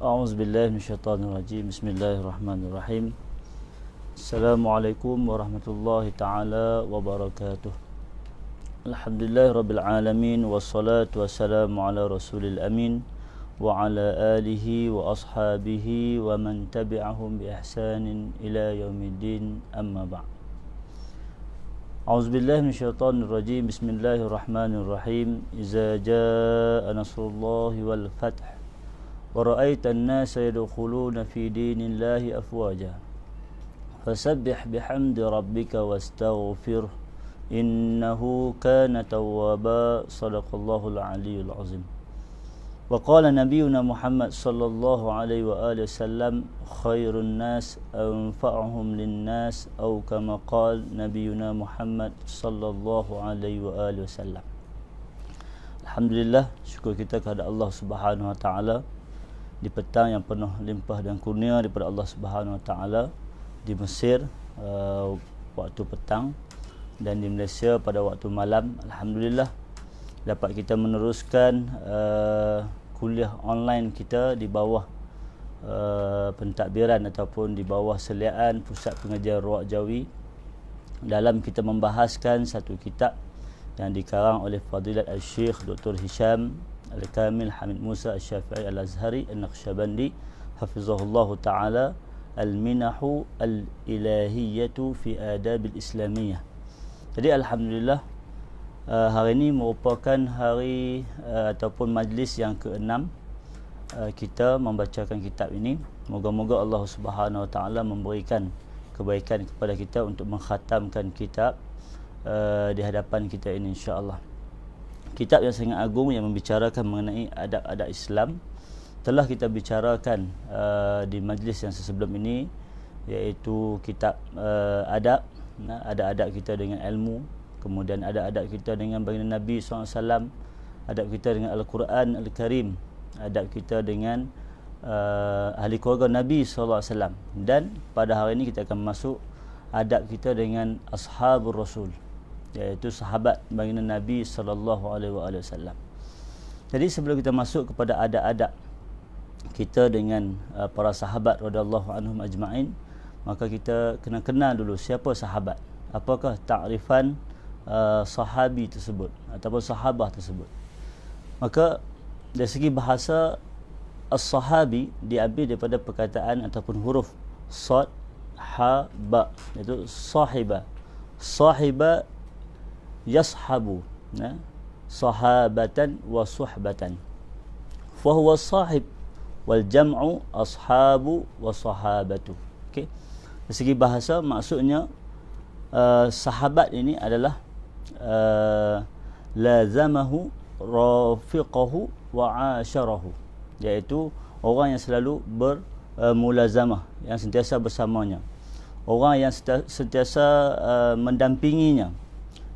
أعوذ بالله من الشيطان الرجيم بسم الله الرحمن الرحيم السلام عليكم ورحمة الله تعالى وبركاته الحمد لله رب العالمين والصلاة والسلام على رسول الأمين وعلى آله وأصحابه ومن تبعهم بإحسان إلى يوم الدين أما بعد أعوذ بالله من الشيطان الرجيم بسم الله الرحمن الرحيم إذا جاء نصر الله والفتح ورأيت الناس يدخلون في دين الله أفواجا فسبح بحمد ربك واستغفر إنه كان توابا صدق الله العلي العظيم وقال نبينا محمد صلى الله عليه وآله وسلم خير الناس أنفعهم للناس أو كما قال نبينا محمد صلى الله عليه وآله وسلم الحمد لله شكرا kita kepada Allah Subhanahu wa taala di petang yang penuh limpah dan kurnia daripada Allah Subhanahu Wa Taala di Mesir uh, waktu petang dan di Malaysia pada waktu malam alhamdulillah dapat kita meneruskan uh, kuliah online kita di bawah uh, pentadbiran ataupun di bawah seliaan Pusat Pengajian Ruak Jawi dalam kita membahaskan satu kitab yang dikarang oleh Fadilat al Syekh Dr. Hisham Al-Kamil Hamid Musa Al-Syafi'i Al-Azhari Al-Naqshbandi Hafizahullah Ta'ala Al-Minahu Al-Ilahiyyatu Fi Adab Al-Islamiyah Jadi Alhamdulillah uh, Hari ini merupakan hari uh, Ataupun majlis yang keenam uh, Kita membacakan kitab ini Moga-moga Allah Subhanahu Wa Ta'ala Memberikan kebaikan kepada kita Untuk mengkhatamkan kitab uh, Di hadapan kita ini insyaAllah kitab yang sangat agung yang membicarakan mengenai adab-adab Islam telah kita bicarakan uh, di majlis yang sebelum ini iaitu kitab uh, adab adab-adab kita dengan ilmu kemudian adab-adab kita dengan baginda Nabi SAW adab kita dengan Al-Quran Al-Karim adab kita dengan uh, ahli keluarga Nabi SAW dan pada hari ini kita akan masuk adab kita dengan Ashabul Rasul iaitu sahabat baginda Nabi sallallahu alaihi wasallam. Jadi sebelum kita masuk kepada adab-adab kita dengan uh, para sahabat radhiyallahu anhum ajma'in, maka kita kena kenal dulu siapa sahabat. Apakah takrifan uh, sahabi tersebut ataupun sahabah tersebut. Maka dari segi bahasa as-sahabi diambil daripada perkataan ataupun huruf sad ha ba iaitu sahiba sahiba yashabu ya, sahabatan wa suhbatan fa huwa sahib wal jam'u ashabu wa sahabatu okey dari segi bahasa maksudnya uh, sahabat ini adalah uh, lazamahu rafiqahu wa asharahu iaitu orang yang selalu bermulazamah eh, uh, yang sentiasa bersamanya orang yang sentiasa uh, mendampinginya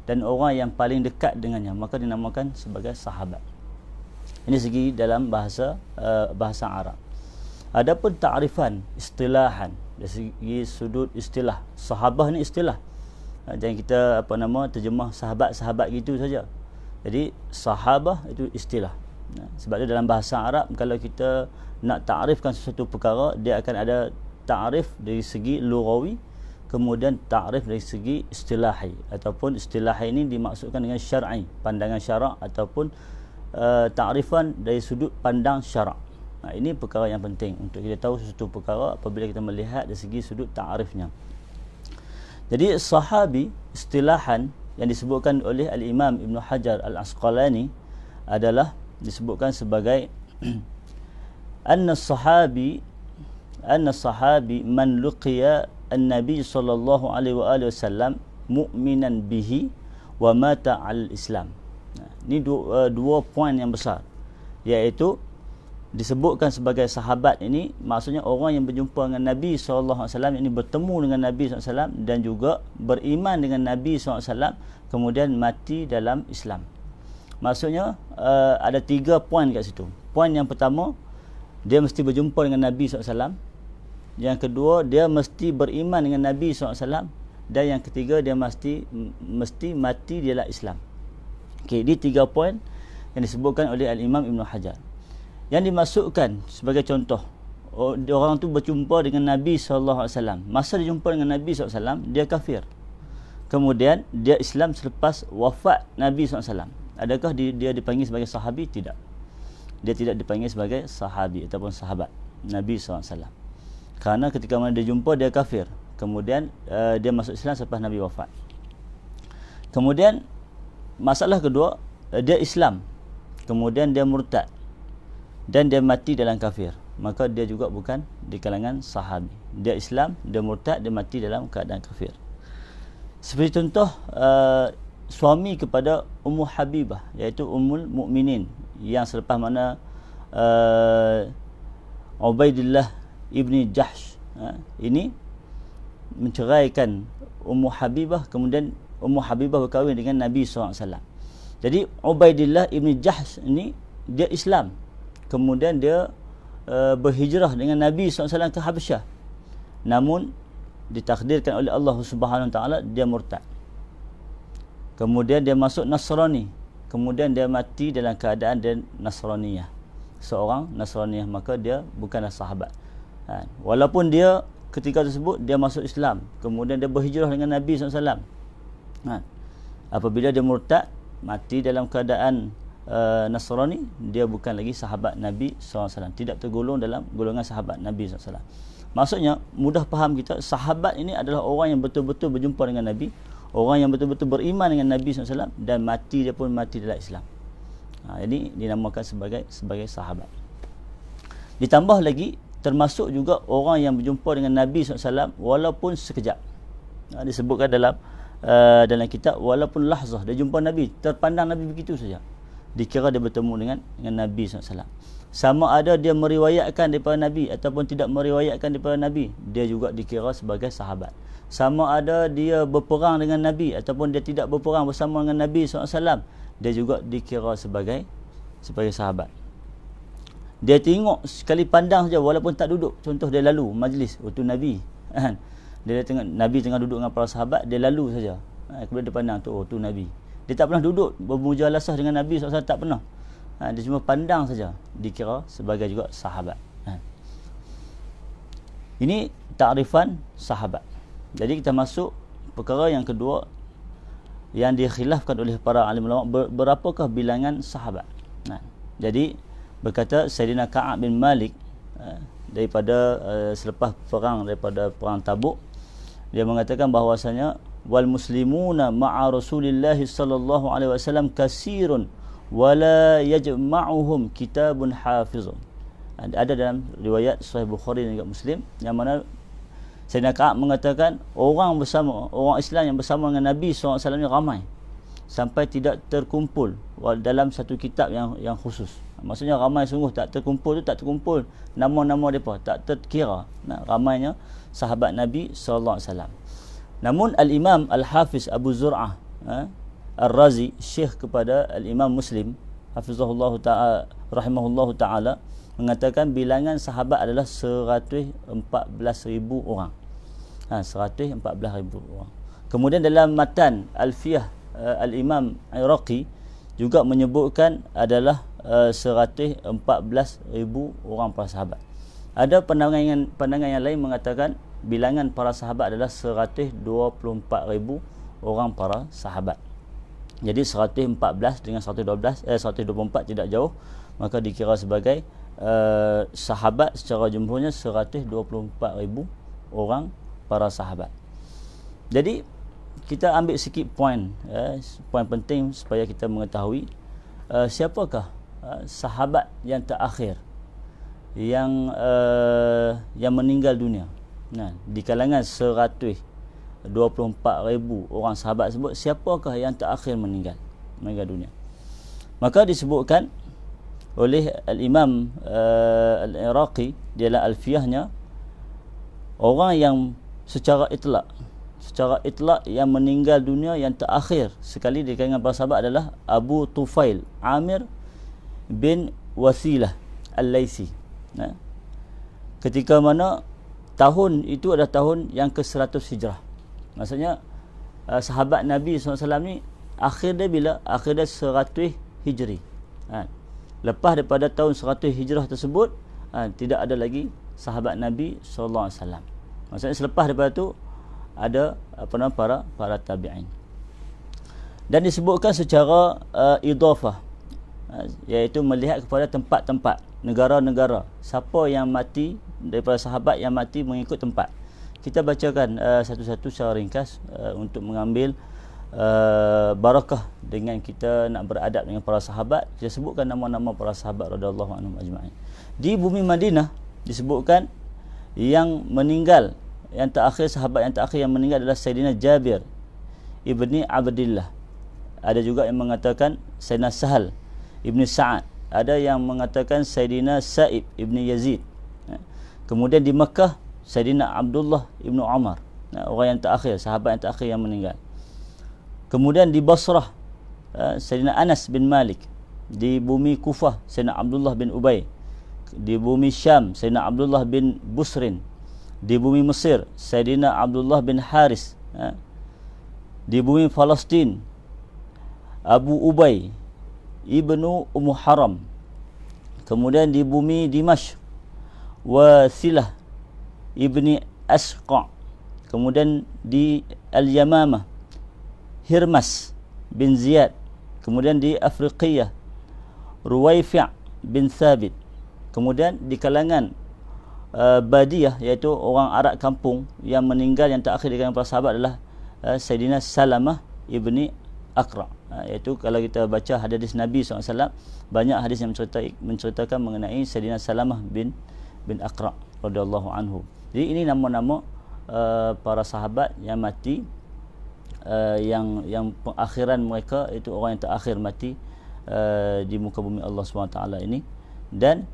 dan orang yang paling dekat dengannya maka dinamakan sebagai sahabat ini segi dalam bahasa uh, bahasa Arab adapun takrifan istilahan dari segi sudut istilah sahabat ni istilah eh, jangan kita apa nama terjemah sahabat-sahabat gitu saja jadi sahabat itu istilah eh, sebab itu dalam bahasa Arab kalau kita nak takrifkan sesuatu perkara dia akan ada takrif dari segi lugawi kemudian takrif dari segi istilahi ataupun istilahi ini dimaksudkan dengan syar'i pandangan syarak ataupun uh, eh, takrifan dari sudut pandang syarak nah, ini perkara yang penting untuk kita tahu sesuatu perkara apabila kita melihat dari segi sudut takrifnya jadi sahabi istilahan yang disebutkan oleh al-imam Ibn Hajar al-Asqalani adalah disebutkan sebagai anna sahabi anna sahabi man luqiya an-nabi sallallahu alaihi wa alihi wasallam mu'minan bihi wa mata al-islam. Ini eh, dua, dua poin yang besar iaitu disebutkan sebagai sahabat ini maksudnya orang yang berjumpa dengan Nabi SAW ini bertemu dengan Nabi SAW dan juga beriman dengan Nabi SAW kemudian mati dalam Islam maksudnya eh, ada tiga poin kat situ poin yang pertama dia mesti berjumpa dengan Nabi SAW yang kedua, dia mesti beriman dengan Nabi SAW. Dan yang ketiga, dia mesti mesti mati di dalam Islam. Okey, di tiga poin yang disebutkan oleh Al-Imam Ibn Hajar. Yang dimasukkan sebagai contoh, orang tu berjumpa dengan Nabi SAW. Masa dia jumpa dengan Nabi SAW, dia kafir. Kemudian, dia Islam selepas wafat Nabi SAW. Adakah dia dipanggil sebagai sahabi? Tidak. Dia tidak dipanggil sebagai sahabi ataupun sahabat Nabi SAW kerana ketika mana dia jumpa dia kafir kemudian uh, dia masuk Islam selepas Nabi wafat kemudian masalah kedua uh, dia Islam kemudian dia murtad dan dia mati dalam kafir maka dia juga bukan di kalangan sahabi dia Islam dia murtad dia mati dalam keadaan kafir seperti contoh uh, suami kepada Ummu Habibah iaitu Ummul Mukminin yang selepas mana uh, Ubaidillah Ibni Jahsh ha, ini menceraikan Ummu Habibah kemudian Ummu Habibah berkahwin dengan Nabi SAW jadi Ubaidillah Ibni Jahsh ini dia Islam kemudian dia uh, berhijrah dengan Nabi SAW ke Habsyah namun ditakdirkan oleh Allah Subhanahu taala dia murtad. Kemudian dia masuk Nasrani. Kemudian dia mati dalam keadaan dia Nasraniyah. Seorang Nasraniyah maka dia bukanlah sahabat ha. walaupun dia ketika tersebut dia masuk Islam kemudian dia berhijrah dengan Nabi SAW ha. apabila dia murtad mati dalam keadaan uh, Nasrani dia bukan lagi sahabat Nabi SAW tidak tergolong dalam golongan sahabat Nabi SAW maksudnya mudah faham kita sahabat ini adalah orang yang betul-betul berjumpa dengan Nabi orang yang betul-betul beriman dengan Nabi SAW dan mati dia pun mati dalam Islam ha, jadi dinamakan sebagai sebagai sahabat ditambah lagi termasuk juga orang yang berjumpa dengan Nabi SAW walaupun sekejap ha, disebutkan dalam uh, dalam kitab walaupun lahzah dia jumpa Nabi terpandang Nabi begitu saja dikira dia bertemu dengan dengan Nabi SAW sama ada dia meriwayatkan daripada Nabi ataupun tidak meriwayatkan daripada Nabi dia juga dikira sebagai sahabat sama ada dia berperang dengan Nabi ataupun dia tidak berperang bersama dengan Nabi SAW dia juga dikira sebagai sebagai sahabat dia tengok sekali pandang saja walaupun tak duduk contoh dia lalu majlis waktu nabi kan? dia tengah nabi tengah duduk dengan para sahabat dia lalu saja ha, kemudian dia pandang tu waktu oh, nabi dia tak pernah duduk bermuja lasah dengan nabi sebab tak pernah ha, dia cuma pandang saja dikira sebagai juga sahabat kan? ini takrifan sahabat jadi kita masuk perkara yang kedua yang dikhilafkan oleh para alim ulama berapakah bilangan sahabat ha. jadi berkata Sayyidina Ka'ab bin Malik eh, daripada eh, selepas perang daripada perang Tabuk dia mengatakan bahawasanya wal muslimuna ma'a Rasulillah sallallahu alaihi wasallam kasirun wala yajma'uhum kitabun hafizun eh, ada dalam riwayat Sahih Bukhari dan juga Muslim yang mana Sayyidina Ka'ab mengatakan orang bersama orang Islam yang bersama dengan Nabi SAW ni ramai sampai tidak terkumpul dalam satu kitab yang yang khusus maksudnya ramai sungguh tak terkumpul tu tak terkumpul nama-nama depa tak terkira nah, ramainya sahabat Nabi sallallahu alaihi wasallam namun al-Imam Al-Hafiz Abu Zur'ah eh, ha, Ar-Razi syekh kepada al-Imam Muslim hafizahullahu ta'ala rahimahullahu ta'ala mengatakan bilangan sahabat adalah 114000 orang ha 114000 orang kemudian dalam matan Alfiyah eh, al-Imam Iraqi juga menyebutkan adalah uh, eh, 114,000 orang para sahabat. Ada pandangan pandangan yang lain mengatakan bilangan para sahabat adalah 124,000 orang para sahabat. Jadi 114 dengan 112 eh 124 tidak jauh maka dikira sebagai uh, sahabat secara jumlahnya 124,000 orang para sahabat. Jadi kita ambil sikit poin eh, poin penting supaya kita mengetahui uh, siapakah uh, sahabat yang terakhir yang uh, yang meninggal dunia nah, di kalangan 124 ribu orang sahabat sebut siapakah yang terakhir meninggal meninggal dunia maka disebutkan oleh al-imam uh, al-iraqi dia dalam alfiahnya orang yang secara itlak secara itlak yang meninggal dunia yang terakhir sekali di kalangan para sahabat adalah Abu Tufail Amir bin Wasilah Al-Laisi. Ya. Ketika mana tahun itu adalah tahun yang ke-100 Hijrah. Maksudnya uh, sahabat Nabi SAW ni akhir dia bila? Akhir dia 100 Hijri. Ha. Lepas daripada tahun 100 Hijrah tersebut, ha, tidak ada lagi sahabat Nabi SAW. Maksudnya selepas daripada itu, ada apa nama para para tabi'in dan disebutkan secara uh, eh, idhafah eh, iaitu melihat kepada tempat-tempat negara-negara siapa yang mati daripada sahabat yang mati mengikut tempat kita bacakan uh, satu-satu secara ringkas uh, untuk mengambil uh, barakah dengan kita nak beradab dengan para sahabat kita sebutkan nama-nama para sahabat radhiyallahu anhum ajma'in di bumi Madinah disebutkan yang meninggal yang terakhir sahabat yang terakhir yang meninggal adalah Sayyidina Jabir ibni Abdillah. Ada juga yang mengatakan Sayyidina Sahal ibni Sa'ad. Ada yang mengatakan Sayyidina Sa'ib ibni Yazid. Ya. Kemudian di Mekah Sayyidina Abdullah ibnu Umar. Ya, orang yang terakhir, sahabat yang terakhir yang meninggal. Kemudian di Basrah ya, Sayyidina Anas bin Malik. Di bumi Kufah Sayyidina Abdullah bin Ubay. Di bumi Syam Sayyidina Abdullah bin Busrin di bumi Mesir Sayyidina Abdullah bin Haris eh, di bumi Palestin Abu Ubay ibnu Ummu Haram kemudian di bumi Dimash Wasilah ibni Asqa kemudian di Al-Yamamah Hirmas bin Ziyad kemudian di Afriqiyah Ruwaifi' bin Thabit kemudian di kalangan Eh, Badiah iaitu orang Arab kampung yang meninggal yang terakhir dengan para sahabat adalah uh, Sayyidina Salamah ibni Akra. Ha, eh, iaitu kalau kita baca hadis Nabi SAW, banyak hadis yang mencerita, menceritakan mengenai Sayyidina Salamah bin bin Akra radhiyallahu anhu. Jadi ini nama-nama uh, para sahabat yang mati uh, yang yang pengakhiran mereka itu orang yang terakhir mati uh, di muka bumi Allah SWT ini dan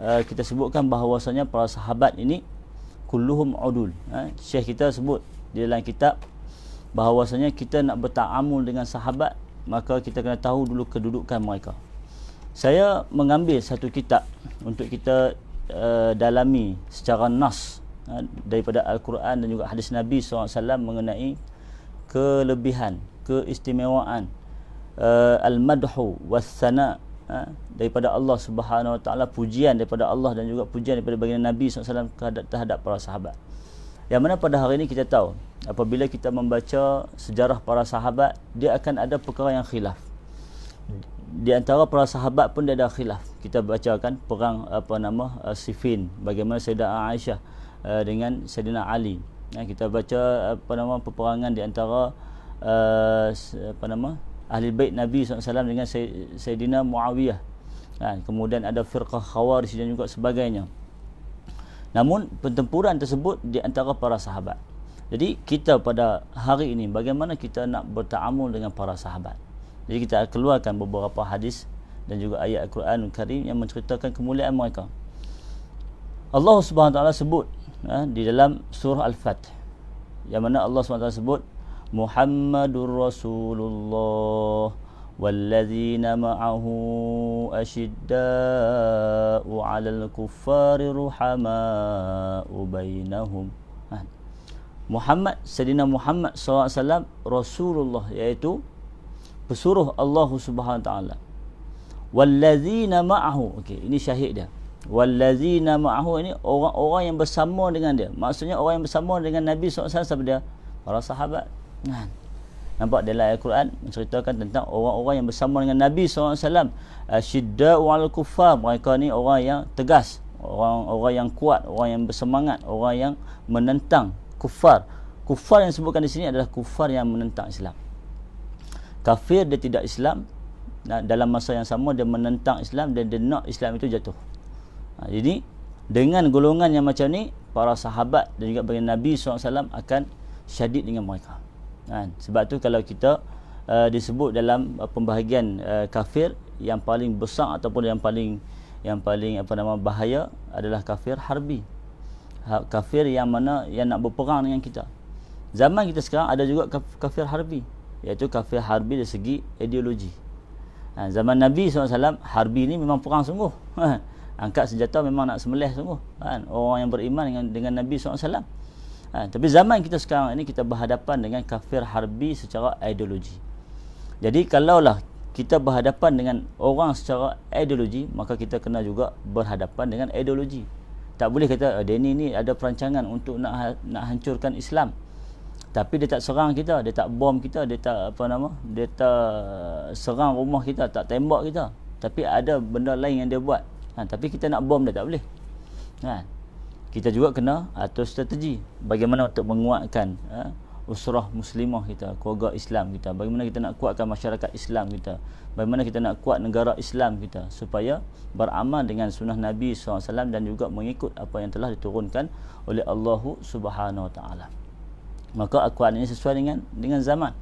Eh, kita sebutkan bahawasanya para sahabat ini kulluhum udul uh, syekh kita sebut di dalam kitab bahawasanya kita nak bertaamul dengan sahabat maka kita kena tahu dulu kedudukan mereka saya mengambil satu kitab untuk kita uh, dalami secara nas uh, daripada al-Quran dan juga hadis Nabi SAW mengenai kelebihan keistimewaan uh, al-madhu was-sana ha, daripada Allah Subhanahu Wa Taala pujian daripada Allah dan juga pujian daripada baginda Nabi SAW terhadap para sahabat. Yang mana pada hari ini kita tahu apabila kita membaca sejarah para sahabat dia akan ada perkara yang khilaf. Di antara para sahabat pun dia ada khilaf. Kita bacakan perang apa nama uh, Siffin bagaimana Sayyidah Aisyah uh, dengan Sayyidina Ali. Ya, kita baca apa nama peperangan di antara uh, apa nama ahli bait Nabi SAW dengan Sayyidina Muawiyah ha, kemudian ada firqah khawarij dan juga sebagainya namun pertempuran tersebut di antara para sahabat jadi kita pada hari ini bagaimana kita nak bertamul dengan para sahabat jadi kita keluarkan beberapa hadis dan juga ayat Al-Quran Karim yang menceritakan kemuliaan mereka Allah Subhanahu taala sebut ha, di dalam surah al fatih yang mana Allah Subhanahu taala sebut محمد رسول الله والذين معه أشداء على الكفار رحماء بينهم Muhammad Sayyidina Muhammad SAW Rasulullah iaitu pesuruh Allah Subhanahu Wa Taala. والذين معه, okay, ini syahid dia. والذين معه ini orang-orang yang bersama dengan dia. Maksudnya orang yang bersama dengan Nabi SAW dia, para sahabat, Nampak dalam Al-Quran menceritakan tentang orang-orang yang bersama dengan Nabi SAW Syidda'u al kufar Mereka ni orang yang tegas orang orang yang kuat, orang yang bersemangat, orang yang menentang kufar. Kufar yang sebutkan di sini adalah kufar yang menentang Islam. Kafir dia tidak Islam dan dalam masa yang sama dia menentang Islam dan dia nak Islam itu jatuh. Ha, jadi dengan golongan yang macam ni para sahabat dan juga bagi Nabi SAW akan syadid dengan mereka kan? sebab tu kalau kita uh, disebut dalam uh, pembahagian uh, kafir yang paling besar ataupun yang paling yang paling apa nama bahaya adalah kafir harbi ha, kafir yang mana yang nak berperang dengan kita zaman kita sekarang ada juga kafir harbi iaitu kafir harbi dari segi ideologi ha, zaman Nabi SAW harbi ni memang perang sungguh angkat senjata memang nak semelih semua, kan? orang yang beriman dengan, dengan Nabi SAW Ha, tapi zaman kita sekarang ini kita berhadapan dengan kafir harbi secara ideologi. Jadi kalaulah kita berhadapan dengan orang secara ideologi, maka kita kena juga berhadapan dengan ideologi. Tak boleh kata eh, Deni ni ada perancangan untuk nak ha-, nak hancurkan Islam. Tapi dia tak serang kita, dia tak bom kita, dia tak apa nama, dia tak serang rumah kita, tak tembak kita. Tapi ada benda lain yang dia buat. Ha, tapi kita nak bom dia tak boleh. Ha, kita juga kena atur ah, strategi bagaimana untuk menguatkan uh, usrah muslimah kita, keluarga Islam kita, bagaimana kita nak kuatkan masyarakat Islam kita, bagaimana kita nak kuat negara Islam kita supaya beramal dengan sunnah Nabi SAW dan juga mengikut apa yang telah diturunkan oleh Allah Subhanahu Wa Taala. Maka akuan ini sesuai dengan dengan zaman.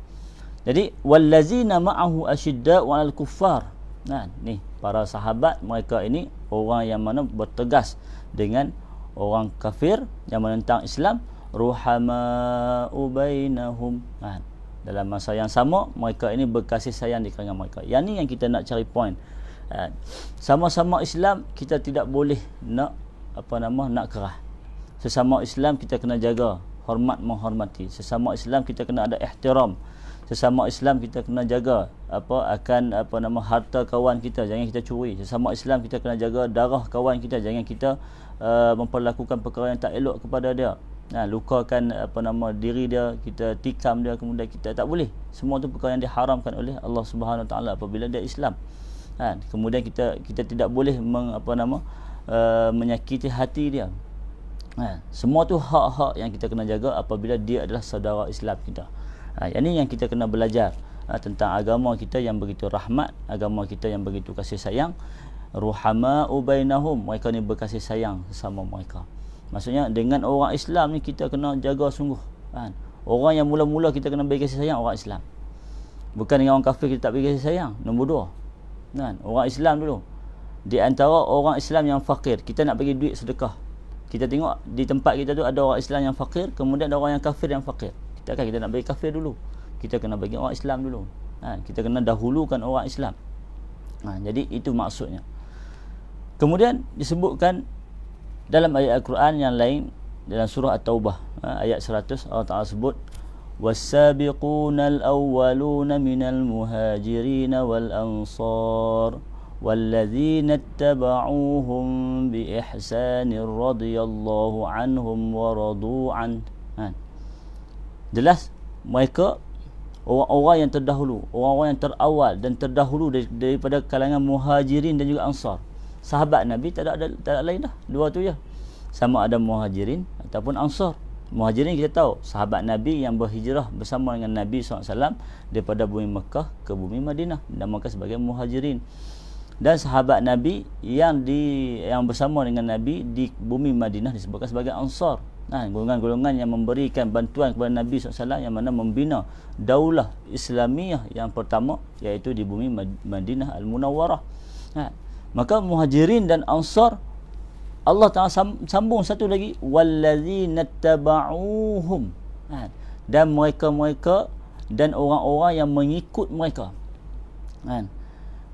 Jadi wallazina ma'ahu ashidda 'alal kuffar. Nah, ni para sahabat mereka ini orang yang mana bertegas dengan orang kafir yang menentang Islam ruhamau bainahum ha. dalam masa yang sama mereka ini berkasih sayang di kalangan mereka yang ni yang kita nak cari point ha. sama-sama Islam kita tidak boleh nak apa nama nak kerah sesama Islam kita kena jaga hormat menghormati sesama Islam kita kena ada ihtiram sesama Islam kita kena jaga apa akan apa nama harta kawan kita jangan kita curi sesama Islam kita kena jaga darah kawan kita jangan kita uh, memperlakukan perkara yang tak elok kepada dia nah lukakan apa nama diri dia kita tikam dia kemudian kita tak boleh semua tu perkara yang diharamkan oleh Allah Subhanahu taala apabila dia Islam ha, kemudian kita kita tidak boleh meng, apa nama uh, menyakiti hati dia ha, semua tu hak-hak yang kita kena jaga apabila dia adalah saudara Islam kita ha, ini yang kita kena belajar ha, tentang agama kita yang begitu rahmat agama kita yang begitu kasih sayang ruhama ubainahum mereka ni berkasih sayang sama mereka maksudnya dengan orang Islam ni kita kena jaga sungguh ha, orang yang mula-mula kita kena bagi kasih sayang orang Islam bukan dengan orang kafir kita tak bagi kasih sayang nombor dua ha, orang Islam dulu di antara orang Islam yang fakir kita nak bagi duit sedekah kita tengok di tempat kita tu ada orang Islam yang fakir kemudian ada orang yang kafir yang fakir Takkan kita nak bagi kafir dulu Kita kena bagi orang Islam dulu ha, Kita kena dahulukan orang Islam ha, Jadi itu maksudnya Kemudian disebutkan Dalam ayat Al-Quran yang lain Dalam surah At-Taubah ha, Ayat 100 Allah Ta'ala sebut والسابقون الأولون من المهاجرين والأنصار والذين اتبعوهم بإحسان رضي الله عنهم ورضوا عنه jelas mereka orang-orang yang terdahulu orang-orang yang terawal dan terdahulu daripada kalangan muhajirin dan juga ansar sahabat nabi tak ada, ada tak ada lain dah dua tu je sama ada muhajirin ataupun ansar muhajirin kita tahu sahabat nabi yang berhijrah bersama dengan nabi SAW daripada bumi Mekah ke bumi Madinah dinamakan sebagai muhajirin dan sahabat nabi yang di yang bersama dengan nabi di bumi Madinah disebutkan sebagai ansar golongan-golongan yang memberikan bantuan kepada Nabi SAW yang mana membina daulah Islamiah yang pertama iaitu di bumi Madinah Al-Munawarah maka muhajirin dan ansar Allah Ta'ala sambung satu lagi وَالَّذِينَ اتَّبَعُوهُمْ dan mereka-mereka dan orang-orang yang mengikut mereka kan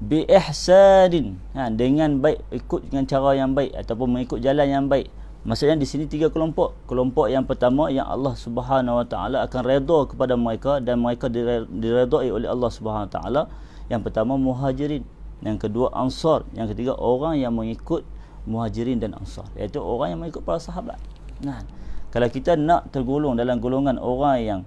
biihsadin kan dengan baik ikut dengan cara yang baik ataupun mengikut jalan yang baik Maksudnya di sini tiga kelompok. Kelompok yang pertama yang Allah Subhanahu Wa Taala akan redha kepada mereka dan mereka diredhai oleh Allah Subhanahu Wa Taala. Yang pertama Muhajirin, yang kedua Ansar, yang ketiga orang yang mengikut Muhajirin dan Ansar, iaitu orang yang mengikut para sahabat. Nah, kalau kita nak tergolong dalam golongan orang yang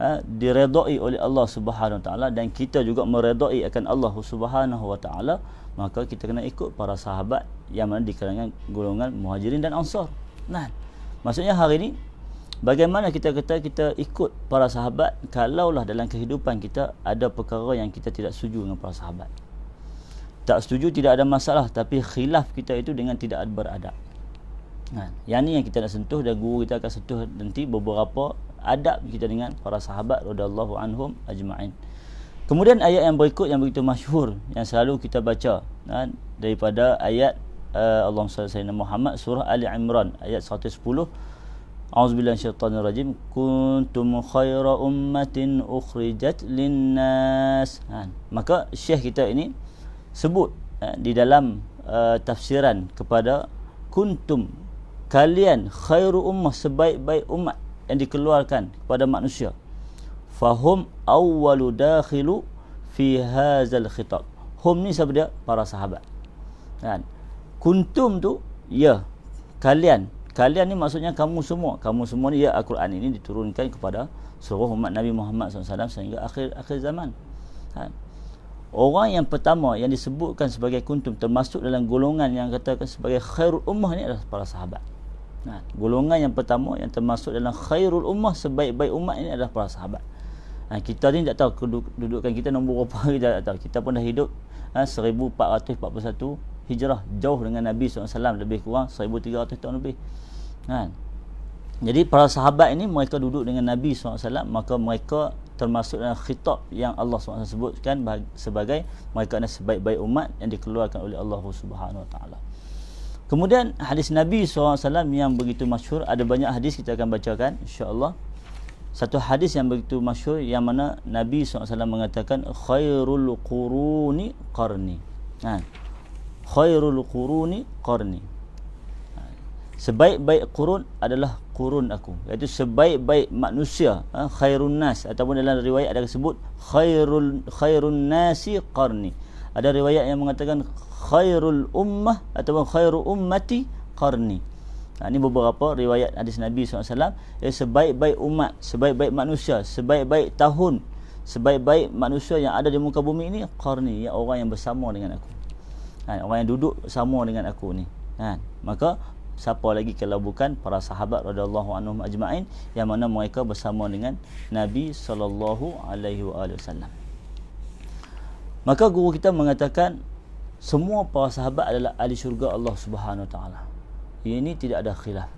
eh, diredhai oleh Allah Subhanahu Wa Taala dan kita juga meredhai akan Allah Subhanahu Wa Taala, maka kita kena ikut para sahabat yang mana di kalangan golongan muhajirin dan ansar. Nah, maksudnya hari ini bagaimana kita kata kita ikut para sahabat kalaulah dalam kehidupan kita ada perkara yang kita tidak setuju dengan para sahabat. Tak setuju tidak ada masalah tapi khilaf kita itu dengan tidak beradab. Nah, yang ini yang kita nak sentuh dan guru kita akan sentuh nanti beberapa adab kita dengan para sahabat radhiyallahu anhum ajma'in. Kemudian ayat yang berikut yang begitu masyhur yang selalu kita baca kan, daripada ayat Eh, Allah Subhanahu Muhammad surah Ali Imran ayat 110 A'udzubillahi syaitanir rajim kuntum khaira ummatin ukhrijat linnas ha. maka syekh kita ini sebut ha, di dalam uh, tafsiran kepada kuntum kalian khairu ummah sebaik-baik umat yang dikeluarkan kepada manusia fahum awwalu dakhilu fi hazal khitab hum ni siapa dia para sahabat kan kuntum tu ya kalian kalian ni maksudnya kamu semua kamu semua ni ya Al-Quran ini diturunkan kepada seluruh umat Nabi Muhammad SAW sehingga akhir akhir zaman ha. orang yang pertama yang disebutkan sebagai kuntum termasuk dalam golongan yang katakan sebagai khairul ummah ni adalah para sahabat ha. golongan yang pertama yang termasuk dalam khairul ummah sebaik-baik umat ini adalah para sahabat ha. kita ni tak tahu kedudukan kita nombor berapa kita tak tahu kita pun dah hidup ha, 1441 hijrah jauh dengan Nabi SAW lebih kurang 1300 tahun lebih kan jadi para sahabat ini mereka duduk dengan Nabi SAW maka mereka termasuk dalam khitab yang Allah SWT sebutkan sebagai mereka adalah sebaik-baik umat yang dikeluarkan oleh Allah Subhanahu Taala. Kemudian hadis Nabi SAW yang begitu masyur ada banyak hadis kita akan bacakan insya-Allah. Satu hadis yang begitu masyur yang mana Nabi SAW mengatakan khairul quruni qarni. Nah. Kan? khairul quruni qarni sebaik-baik qurun adalah qurun aku iaitu sebaik-baik manusia ha, khairun nas ataupun dalam riwayat ada disebut khairul khairun nasi qarni ada riwayat yang mengatakan khairul ummah atau khairu ummati qarni Ha, ini beberapa riwayat hadis Nabi SAW ya, Sebaik-baik umat, sebaik-baik manusia Sebaik-baik tahun Sebaik-baik manusia yang ada di muka bumi ini Qarni, ya, orang yang bersama dengan aku kan? orang yang duduk sama dengan aku ni kan? maka siapa lagi kalau bukan para sahabat radhiyallahu anhum ajma'in yang mana mereka bersama dengan Nabi sallallahu alaihi wasallam maka guru kita mengatakan semua para sahabat adalah ahli syurga Allah Subhanahu taala ini tidak ada khilaf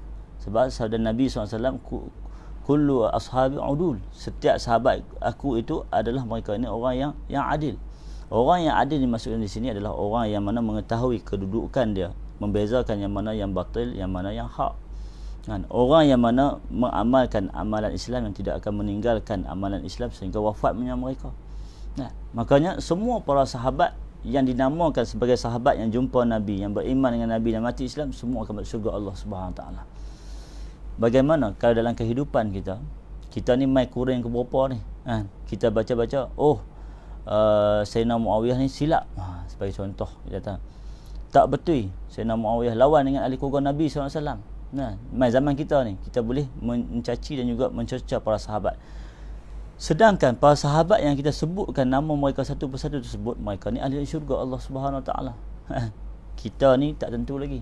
sebab sahabat Nabi SAW kullu ashabi udul setiap sahabat aku itu adalah mereka ini orang yang yang adil Orang yang adil dimasukkan di sini adalah orang yang mana mengetahui kedudukan dia, membezakan yang mana yang batil, yang mana yang hak. Kan? Orang yang mana mengamalkan amalan Islam yang tidak akan meninggalkan amalan Islam sehingga wafat punya mereka. Nah, makanya semua para sahabat yang dinamakan sebagai sahabat yang jumpa Nabi, yang beriman dengan Nabi dan mati Islam, semua akan masuk surga Allah Subhanahu Wa Taala. Bagaimana kalau dalam kehidupan kita, kita ni mai kurang ke berapa ni? Ha, kita baca-baca, oh uh, Sayyidina Muawiyah ni silap ha, sebagai contoh dia kata tak betul Sayyidina Muawiyah lawan dengan ahli keluarga Nabi SAW nah, main zaman kita ni kita boleh mencaci dan juga mencerca para sahabat sedangkan para sahabat yang kita sebutkan nama mereka satu persatu tersebut mereka ni ahli syurga Allah Subhanahu Wa Taala kita ni tak tentu lagi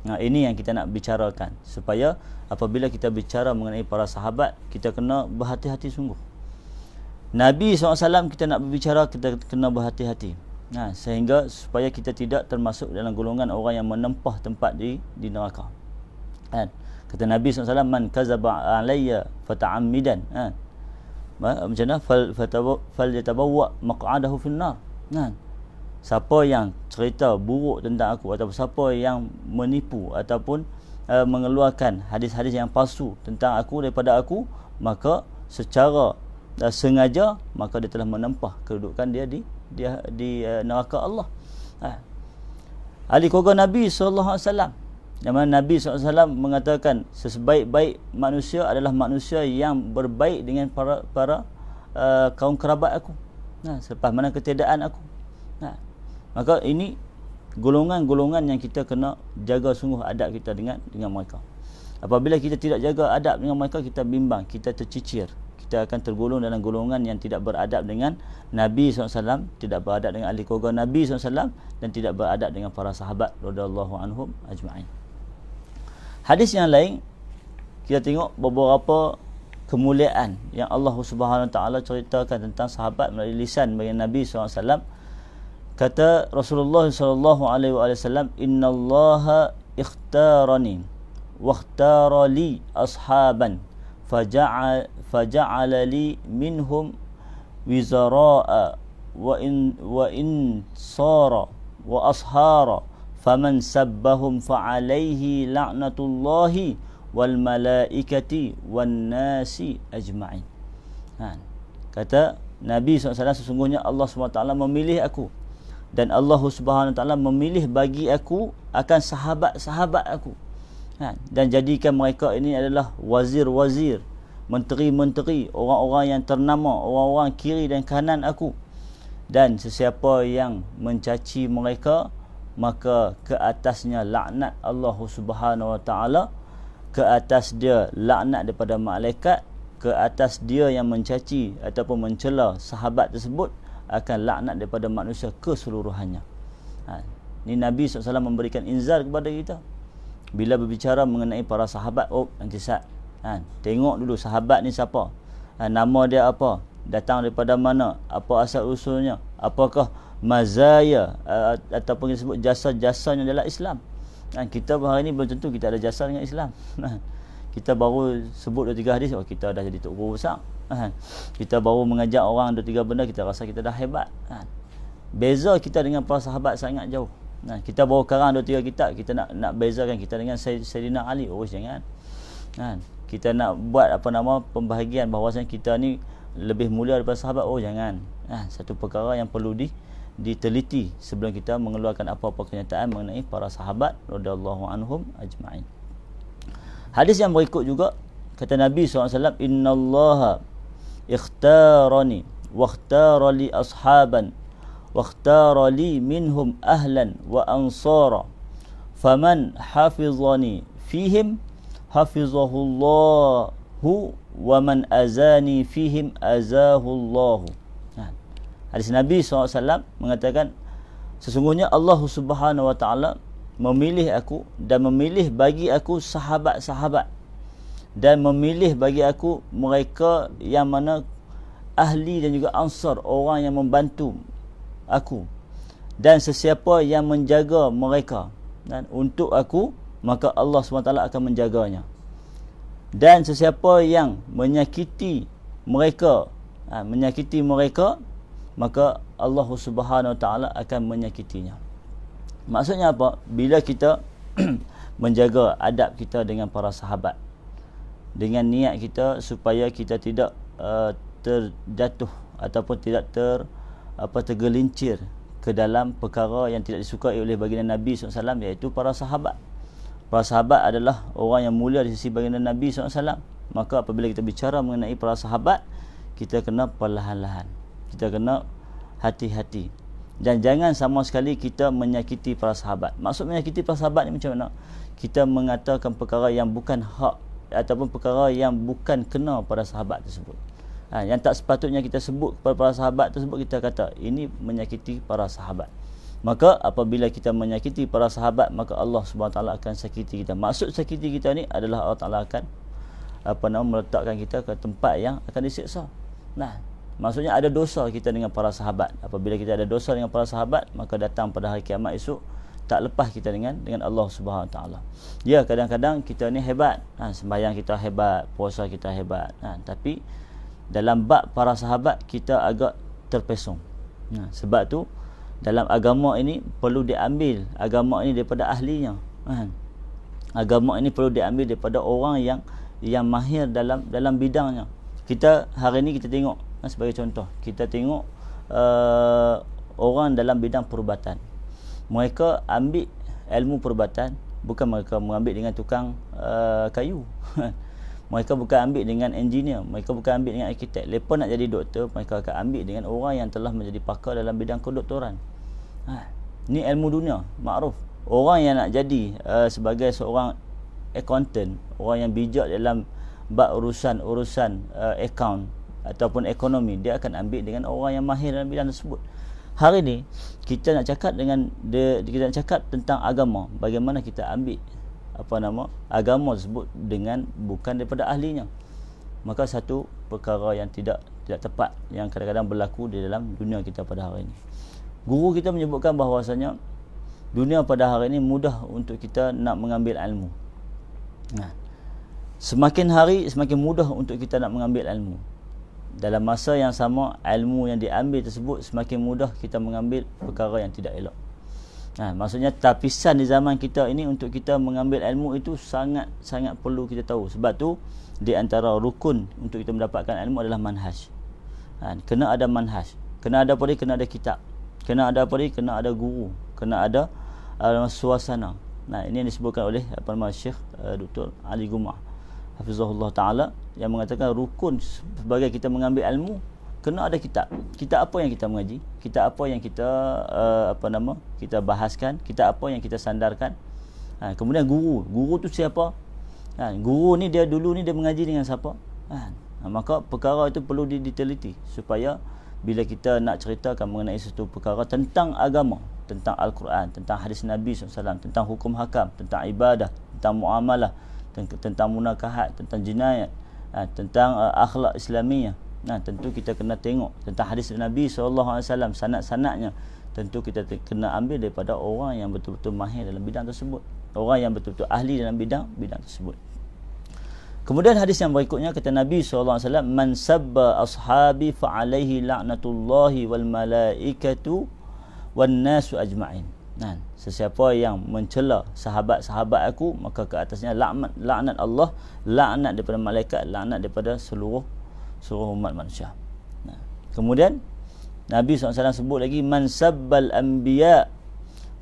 Nah, ini yang kita nak bicarakan supaya apabila kita bicara mengenai para sahabat kita kena berhati-hati sungguh. Nabi SAW kita nak berbicara kita kena berhati-hati ha, sehingga supaya kita tidak termasuk dalam golongan orang yang menempah tempat di di neraka ha, kata Nabi SAW man kazaba alaya fata'amidan ha, macam mana fal, fal jatabawa maq'adahu finnar ha, siapa yang cerita buruk tentang aku atau siapa yang menipu ataupun uh, mengeluarkan hadis-hadis yang palsu tentang aku daripada aku maka secara uh, sengaja maka dia telah menempah kedudukan dia di di, di uh, neraka Allah ha. ahli keluarga Nabi SAW yang mana Nabi SAW mengatakan sebaik-baik manusia adalah manusia yang berbaik dengan para para uh, kaum kerabat aku nah, selepas mana ketiadaan aku nah, maka ini golongan-golongan yang kita kena jaga sungguh adab kita dengan dengan mereka apabila kita tidak jaga adab dengan mereka kita bimbang kita tercicir kita akan tergolong dalam golongan yang tidak beradab dengan Nabi SAW, tidak beradab dengan ahli keluarga Nabi SAW dan tidak beradab dengan para sahabat radhiyallahu anhum ajma'in. Hadis yang lain kita tengok beberapa kemuliaan yang Allah Subhanahu Wa Taala ceritakan tentang sahabat melalui lisan bagi Nabi SAW. Kata Rasulullah sallallahu alaihi wasallam, "Innallaha ikhtarani wa ikhtara li ashaban." فجعل لي منهم وزراء وإن, وإن صار وأصهار فمن سبهم فعليه لعنة الله والملائكة والناس أجمعين Kata Nabi SAW sesungguhnya Allah SWT memilih aku Dan Allah SWT memilih bagi aku akan sahabat-sahabat aku Ha, dan jadikan mereka ini adalah wazir-wazir menteri-menteri orang-orang yang ternama orang-orang kiri dan kanan aku dan sesiapa yang mencaci mereka maka ke atasnya laknat Allah Subhanahu Wa Taala ke atas dia laknat daripada malaikat ke atas dia yang mencaci ataupun mencela sahabat tersebut akan laknat daripada manusia keseluruhannya ha. ni Nabi SAW memberikan inzar kepada kita bila berbicara mengenai para sahabat oh nanti sat ha, tengok dulu sahabat ni siapa ha, nama dia apa datang daripada mana apa asal usulnya apakah mazaya uh, ataupun kita sebut jasa-jasanya dalam Islam ha, kita hari ni belum tentu kita ada jasa dengan Islam kita baru sebut dua tiga hadis oh, kita dah jadi tok besar ha, kita baru mengajak orang dua tiga benda kita rasa kita dah hebat ha, beza kita dengan para sahabat sangat jauh Nah, kita bawa karang dua tiga kitab, kita nak nak bezakan kita dengan Sayyidina Ali. Oh, jangan. Kan? Kita nak buat apa nama pembahagian bahawasanya kita ni lebih mulia daripada sahabat. Oh, jangan. Nah, satu perkara yang perlu di diteliti sebelum kita mengeluarkan apa-apa kenyataan mengenai para sahabat radhiyallahu anhum ajma'in. Hadis yang berikut juga kata Nabi SAW alaihi wasallam, "Innallaha ikhtarani wa ikhtara li ashaban واختار لي منهم أهلا وأنصارا فمن حفظني فيهم حفظه الله ومن أزاني فيهم أزاه الله Hadis Nabi SAW mengatakan Sesungguhnya Allah Subhanahu Wa Taala memilih aku dan memilih bagi aku sahabat-sahabat dan memilih bagi aku mereka yang mana ahli dan juga ansar orang yang membantu aku dan sesiapa yang menjaga mereka dan untuk aku maka Allah SWT akan menjaganya dan sesiapa yang menyakiti mereka ha, menyakiti mereka maka Allah Subhanahu Wa Taala akan menyakitinya maksudnya apa bila kita menjaga adab kita dengan para sahabat dengan niat kita supaya kita tidak uh, terjatuh ataupun tidak ter apa tergelincir ke dalam perkara yang tidak disukai oleh baginda Nabi SAW iaitu para sahabat. Para sahabat adalah orang yang mulia di sisi baginda Nabi SAW. Maka apabila kita bicara mengenai para sahabat, kita kena perlahan-lahan. Kita kena hati-hati. Dan jangan sama sekali kita menyakiti para sahabat. Maksud menyakiti para sahabat ni macam mana? Kita mengatakan perkara yang bukan hak ataupun perkara yang bukan kena pada sahabat tersebut ha, yang tak sepatutnya kita sebut kepada para sahabat tersebut kita kata ini menyakiti para sahabat maka apabila kita menyakiti para sahabat maka Allah SWT akan sakiti kita maksud sakiti kita ni adalah Allah Taala akan apa nama meletakkan kita ke tempat yang akan disiksa nah maksudnya ada dosa kita dengan para sahabat apabila kita ada dosa dengan para sahabat maka datang pada hari kiamat esok tak lepas kita dengan dengan Allah Subhanahu Wa Taala. Ya kadang-kadang kita ni hebat, ha, sembahyang kita hebat, puasa kita hebat. Ha, tapi dalam bab para sahabat kita agak terpesong nah, ha, sebab tu dalam agama ini perlu diambil agama ini daripada ahlinya ha. agama ini perlu diambil daripada orang yang yang mahir dalam dalam bidangnya kita hari ini kita tengok ha, sebagai contoh kita tengok uh, orang dalam bidang perubatan mereka ambil ilmu perubatan bukan mereka mengambil dengan tukang uh, kayu Mereka bukan ambil dengan engineer, mereka bukan ambil dengan arkitek. Lepas nak jadi doktor, mereka akan ambil dengan orang yang telah menjadi pakar dalam bidang kedoktoran. Ha. Ni ilmu dunia, makruf. Orang yang nak jadi uh, sebagai seorang accountant, orang yang bijak dalam bab urusan-urusan uh, eh, account ataupun ekonomi, dia akan ambil dengan orang yang mahir dalam bidang tersebut. Hari ini kita nak cakap dengan dia, kita nak cakap tentang agama, bagaimana kita ambil apa nama agama sebut dengan bukan daripada ahlinya maka satu perkara yang tidak tidak tepat yang kadang-kadang berlaku di dalam dunia kita pada hari ini guru kita menyebutkan bahawasanya dunia pada hari ini mudah untuk kita nak mengambil ilmu nah semakin hari semakin mudah untuk kita nak mengambil ilmu dalam masa yang sama ilmu yang diambil tersebut semakin mudah kita mengambil perkara yang tidak elok Ha, maksudnya tapisan di zaman kita ini untuk kita mengambil ilmu itu sangat-sangat perlu kita tahu. Sebab tu di antara rukun untuk kita mendapatkan ilmu adalah manhaj. Ha, kena ada manhaj. Kena ada apa Kena ada kitab. Kena ada apa Kena ada guru. Kena ada uh, suasana. Nah, ini yang disebutkan oleh apa nama Syekh uh, Dr. Ali Gumar. Hafizahullah Ta'ala yang mengatakan rukun sebagai kita mengambil ilmu kena ada kitab. Kita apa yang kita mengaji? Kita apa yang kita uh, apa nama? Kita bahaskan, Kita apa yang kita sandarkan? Ha, kemudian guru, guru tu siapa? Ha, guru ni dia dulu ni dia mengaji dengan siapa? Ha, maka perkara itu perlu diteliti supaya bila kita nak ceritakan mengenai satu perkara tentang agama, tentang al-Quran, tentang hadis Nabi SAW, tentang hukum hakam, tentang ibadah, tentang muamalah, tentang munakahat, tentang jenayat, ha, tentang uh, akhlak Islamiah, Nah, tentu kita kena tengok tentang hadis Nabi SAW, sanat-sanatnya. Tentu kita kena ambil daripada orang yang betul-betul mahir dalam bidang tersebut. Orang yang betul-betul ahli dalam bidang bidang tersebut. Kemudian hadis yang berikutnya kata Nabi SAW, Man sabba ashabi fa'alaihi la'natullahi wal malaikatu wal nasu ajma'in. Nah, sesiapa yang mencela sahabat-sahabat aku maka ke atasnya la'nat Allah la'nat daripada malaikat la'nat daripada seluruh seluruh umat manusia. Nah. Kemudian Nabi SAW sebut lagi man sabbal anbiya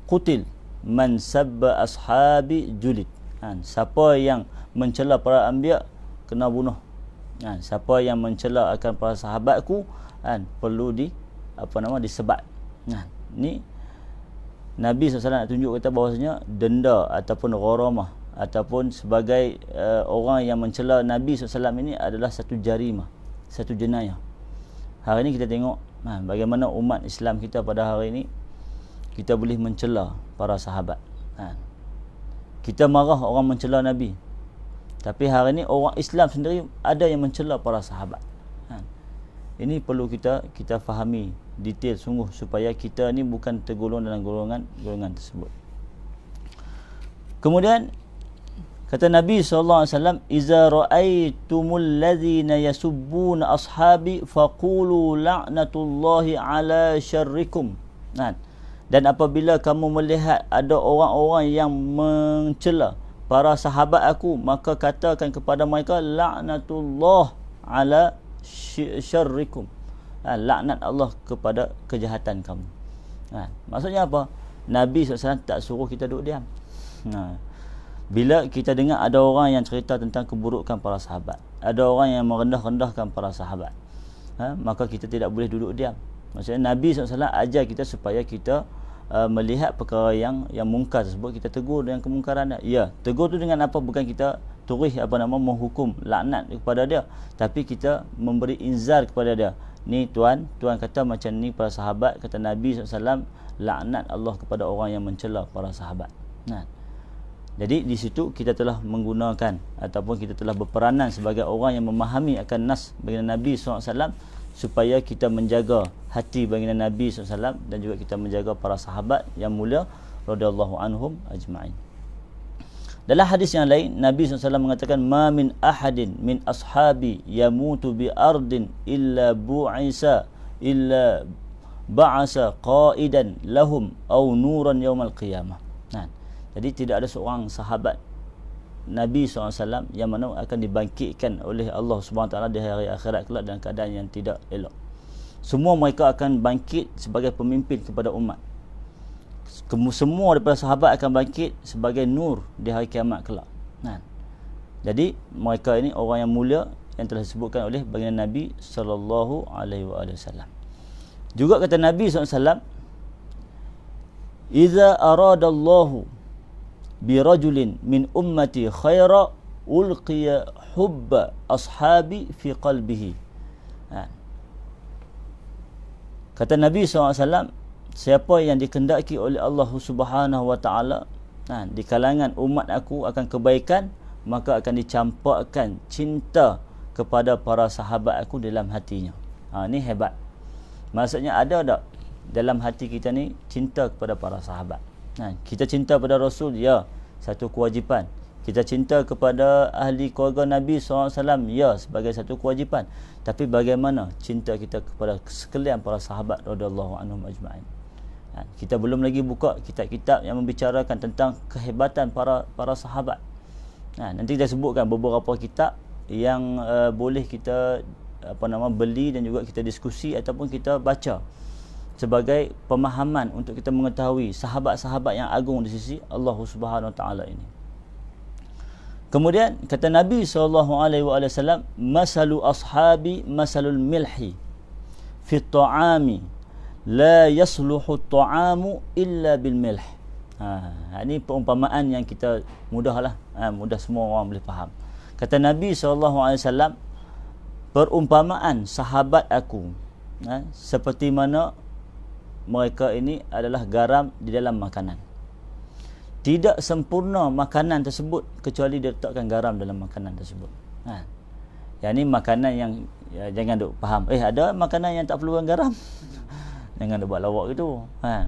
qutil man sabba ashabi julid. Kan siapa yang mencela para anbiya kena bunuh. Kan siapa yang mencela akan para sahabatku kan ha. perlu di apa nama disebat. Nah, ha, ni Nabi SAW nak tunjuk kita bahawasanya denda ataupun gharamah ataupun sebagai uh, orang yang mencela Nabi SAW ini adalah satu jarimah satu jenayah hari ini kita tengok ha, bagaimana umat Islam kita pada hari ini kita boleh mencela para sahabat ha. kita marah orang mencela Nabi tapi hari ini orang Islam sendiri ada yang mencela para sahabat ha. ini perlu kita kita fahami detail sungguh supaya kita ni bukan tergolong dalam golongan golongan tersebut kemudian Kata Nabi sallallahu alaihi wasallam iza ra'aitumul ladzina yasubbun ashabi faqulu la'natullahi ala syarrikum. Nah. Dan apabila kamu melihat ada orang-orang yang mencela para sahabat aku maka katakan kepada mereka la'natullah ala syarrikum. Nah, laknat Allah kepada kejahatan kamu. Nah, maksudnya apa? Nabi sallallahu alaihi wasallam tak suruh kita duduk diam. Nah. Bila kita dengar ada orang yang cerita tentang keburukan para sahabat Ada orang yang merendah-rendahkan para sahabat ha? Maka kita tidak boleh duduk diam Maksudnya Nabi SAW ajar kita supaya kita uh, melihat perkara yang yang mungkar tersebut Kita tegur dengan kemungkaran Ya, tegur tu dengan apa? Bukan kita turih apa nama menghukum laknat kepada dia tapi kita memberi inzar kepada dia ni tuan tuan kata macam ni para sahabat kata Nabi SAW laknat Allah kepada orang yang mencela para sahabat nah jadi di situ kita telah menggunakan ataupun kita telah berperanan sebagai orang yang memahami akan nas baginda Nabi SAW supaya kita menjaga hati baginda Nabi SAW dan juga kita menjaga para sahabat yang mulia radhiyallahu anhum ajma'in. Dalam hadis yang lain Nabi SAW mengatakan ma min ahadin min ashabi yamutu bi ardin illa bu'isa illa ba'asa qaidan lahum aw nuran yaumal qiyamah. Nah. Jadi tidak ada seorang sahabat Nabi SAW yang mana akan dibangkitkan oleh Allah SWT di hari akhirat kelak dan keadaan yang tidak elok. Semua mereka akan bangkit sebagai pemimpin kepada umat. Semua daripada sahabat akan bangkit sebagai nur di hari kiamat kelak. Nah. Jadi mereka ini orang yang mulia yang telah disebutkan oleh baginda Nabi sallallahu alaihi wasallam. Juga kata Nabi sallallahu alaihi wasallam, "Idza aradallahu برجل من أمتي خيرا ألقي حب أصحابي في قلبه Kata Nabi SAW Siapa yang dikendaki oleh Allah Subhanahu Wa Taala ha, Di kalangan umat aku akan kebaikan Maka akan dicampakkan cinta kepada para sahabat aku dalam hatinya ha, Ini hebat Maksudnya ada tak dalam hati kita ni cinta kepada para sahabat kita cinta pada Rasul, ya, satu kewajipan. Kita cinta kepada ahli keluarga Nabi SAW, ya, sebagai satu kewajipan. Tapi bagaimana cinta kita kepada sekalian para sahabat radhiyallahu anhum ajma'in? Kita belum lagi buka kitab-kitab yang membicarakan tentang kehebatan para para sahabat. Nah, nanti kita sebutkan beberapa kitab yang uh, boleh kita apa nama beli dan juga kita diskusi ataupun kita baca sebagai pemahaman untuk kita mengetahui sahabat-sahabat yang agung di sisi Allah Subhanahu taala ini. Kemudian kata Nabi sallallahu alaihi wasallam masalu ashabi masalul milhi fi ta'ami la yasluhu ta'amu illa bil milh. Ha, ha, ini perumpamaan yang kita mudahlah, ha, mudah semua orang boleh faham. Kata Nabi sallallahu alaihi wasallam perumpamaan sahabat aku ha, seperti mana mereka ini adalah garam di dalam makanan. Tidak sempurna makanan tersebut kecuali dia letakkan garam dalam makanan tersebut. Ha. Yang ini makanan yang ya, jangan duk faham. Eh ada makanan yang tak perlu garam. jangan duk buat lawak gitu. Ha.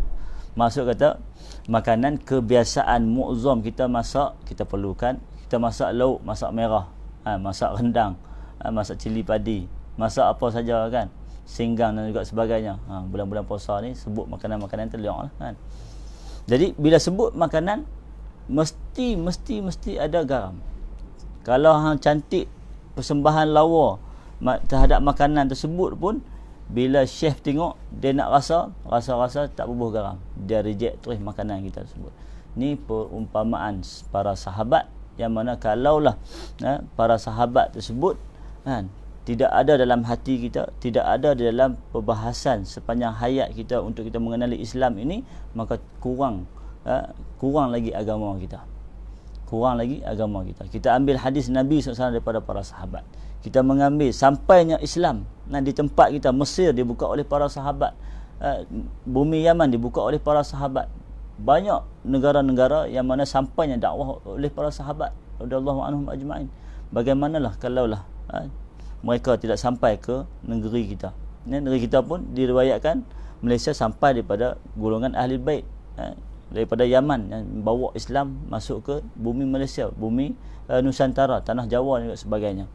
Maksud kata makanan kebiasaan mukzam kita masak kita perlukan kita masak lauk masak merah ha, masak rendang ha, masak cili padi masak apa saja kan singgang dan juga sebagainya ha, bulan-bulan puasa ni sebut makanan-makanan terliak lah kan jadi bila sebut makanan mesti mesti mesti ada garam kalau hang cantik persembahan lawa terhadap makanan tersebut pun bila chef tengok dia nak rasa rasa-rasa tak bubuh garam dia reject terus makanan kita sebut ni perumpamaan para sahabat yang mana kalaulah eh, para sahabat tersebut kan tidak ada dalam hati kita, tidak ada di dalam perbahasan sepanjang hayat kita untuk kita mengenali Islam ini, maka kurang ha, kurang lagi agama kita. Kurang lagi agama kita. Kita ambil hadis Nabi SAW daripada para sahabat. Kita mengambil sampainya Islam nah, di tempat kita, Mesir dibuka oleh para sahabat. Ha, bumi Yaman dibuka oleh para sahabat. Banyak negara-negara yang mana sampainya dakwah oleh para sahabat. Radiyallahu anhum Bagaimanalah kalaulah ha, mereka tidak sampai ke negeri kita. Ya, negeri kita pun diriwayatkan Malaysia sampai daripada golongan ahli bait ya, daripada Yaman yang bawa Islam masuk ke bumi Malaysia, bumi uh, Nusantara, tanah Jawa dan sebagainya.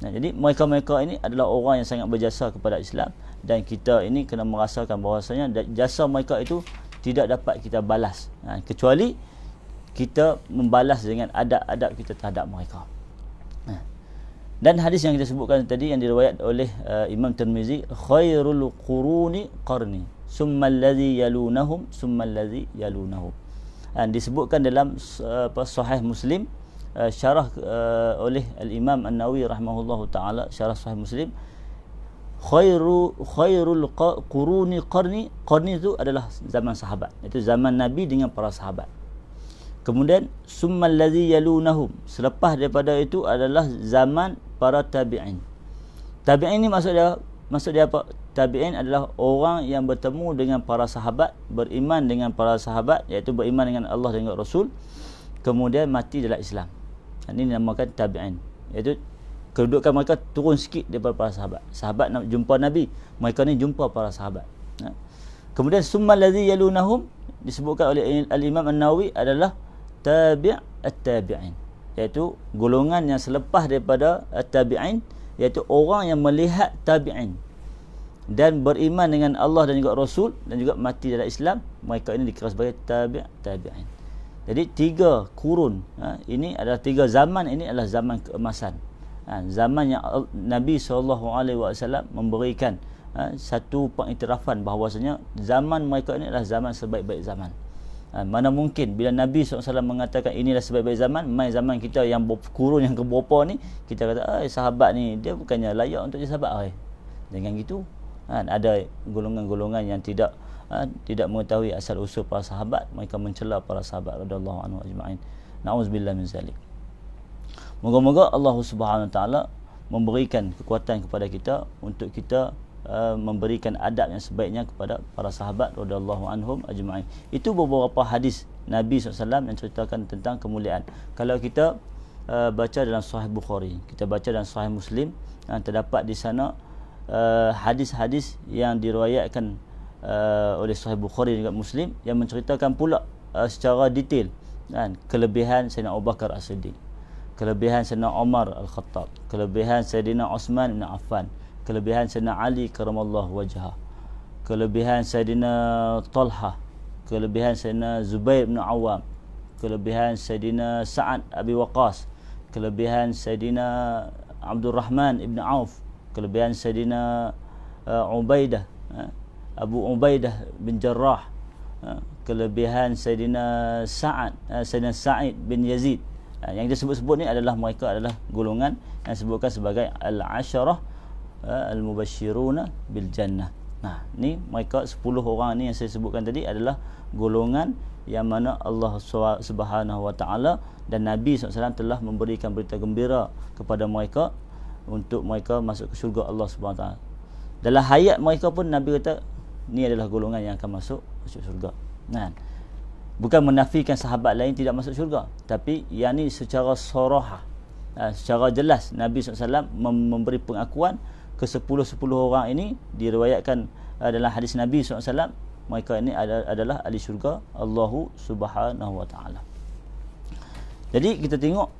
Ya, jadi mereka-mereka ini adalah orang yang sangat berjasa kepada Islam dan kita ini kena merasakan bahawasanya jasa mereka itu tidak dapat kita balas ya, kecuali kita membalas dengan adab-adab kita terhadap mereka dan hadis yang kita sebutkan tadi yang diriwayat oleh uh, Imam Tirmizi khairul quruni qarni summa allazi yalunahum summa allazi yalunahum dan disebutkan dalam uh, sahih Muslim uh, syarah uh, oleh Al Imam An-Nawawi rahimahullahu taala syarah sahih Muslim khairu khairul quruni qarni qarni itu adalah zaman sahabat itu zaman nabi dengan para sahabat Kemudian summal ladzi yalunahum selepas daripada itu adalah zaman para tabi'in. Tabi'in ini maksud dia maksud dia apa? Tabi'in adalah orang yang bertemu dengan para sahabat, beriman dengan para sahabat iaitu beriman dengan Allah dan dengan Rasul kemudian mati dalam Islam. Ini dinamakan tabi'in. Iaitu kedudukan mereka turun sikit daripada para sahabat. Sahabat nak jumpa Nabi, mereka ni jumpa para sahabat. Ha? Kemudian summal ladzi yalunahum disebutkan oleh Al-Imam An-Nawawi adalah tabi' at-tabi'in iaitu golongan yang selepas daripada at-tabi'in iaitu orang yang melihat tabi'in dan beriman dengan Allah dan juga Rasul dan juga mati dalam Islam mereka ini dikira sebagai tabi' tabi'in jadi tiga kurun ha, ini adalah tiga zaman ini adalah zaman keemasan ha, zaman yang Nabi SAW memberikan ha, satu pengiktirafan bahawasanya zaman mereka ini adalah zaman sebaik-baik zaman Ha, mana mungkin bila Nabi SAW mengatakan inilah sebaik-baik zaman main zaman kita yang kurun yang keberapa ni kita kata eh sahabat ni dia bukannya layak untuk jadi sahabat ay dengan gitu kan ada golongan-golongan yang tidak ha, tidak mengetahui asal usul para sahabat mereka mencela para sahabat radhiyallahu anhu ajma'in na'udzubillahi min zalik moga-moga Allah Subhanahu taala memberikan kekuatan kepada kita untuk kita Uh, memberikan adab yang sebaiknya kepada para sahabat radhiyallahu anhum ajma'in. Itu beberapa hadis Nabi SAW yang ceritakan tentang kemuliaan. Kalau kita uh, baca dalam Sahih Bukhari, kita baca dalam Sahih Muslim, uh, terdapat di sana uh, hadis-hadis yang diriwayatkan uh, oleh Sahih Bukhari dan juga Muslim yang menceritakan pula uh, secara detail kan uh, kelebihan Sayyidina Abu Bakar As-Siddiq, kelebihan Sayyidina Umar Al-Khattab, kelebihan Sayyidina Osman bin Affan kelebihan Sayyidina Ali karamallahu wajha kelebihan Sayyidina Talha kelebihan Sayyidina Zubair bin Awam kelebihan Sayyidina Sa'ad Abi Waqas kelebihan Sayyidina Abdul Rahman bin Auf kelebihan Sayyidina uh, Ubaidah uh, Abu Ubaidah bin Jarrah uh, kelebihan Sayyidina Sa'ad uh, Sayyidina Sa'id bin Yazid uh, yang disebut-sebut ni adalah mereka adalah golongan yang disebutkan sebagai Al-Asyarah uh, Ha, al-mubashiruna bil jannah. Nah, ni mereka 10 orang ni yang saya sebutkan tadi adalah golongan yang mana Allah Subhanahu wa taala dan Nabi SAW telah memberikan berita gembira kepada mereka untuk mereka masuk ke syurga Allah Subhanahu taala. Dalam hayat mereka pun Nabi kata ni adalah golongan yang akan masuk ke syurga. Nah. Bukan menafikan sahabat lain tidak masuk syurga, tapi yang ni secara sorah secara jelas Nabi SAW memberi pengakuan ke sepuluh-sepuluh orang ini diriwayatkan uh, dalam hadis Nabi SAW mereka ini ada, adalah ahli syurga Allahu Subhanahu Wa Taala. Jadi kita tengok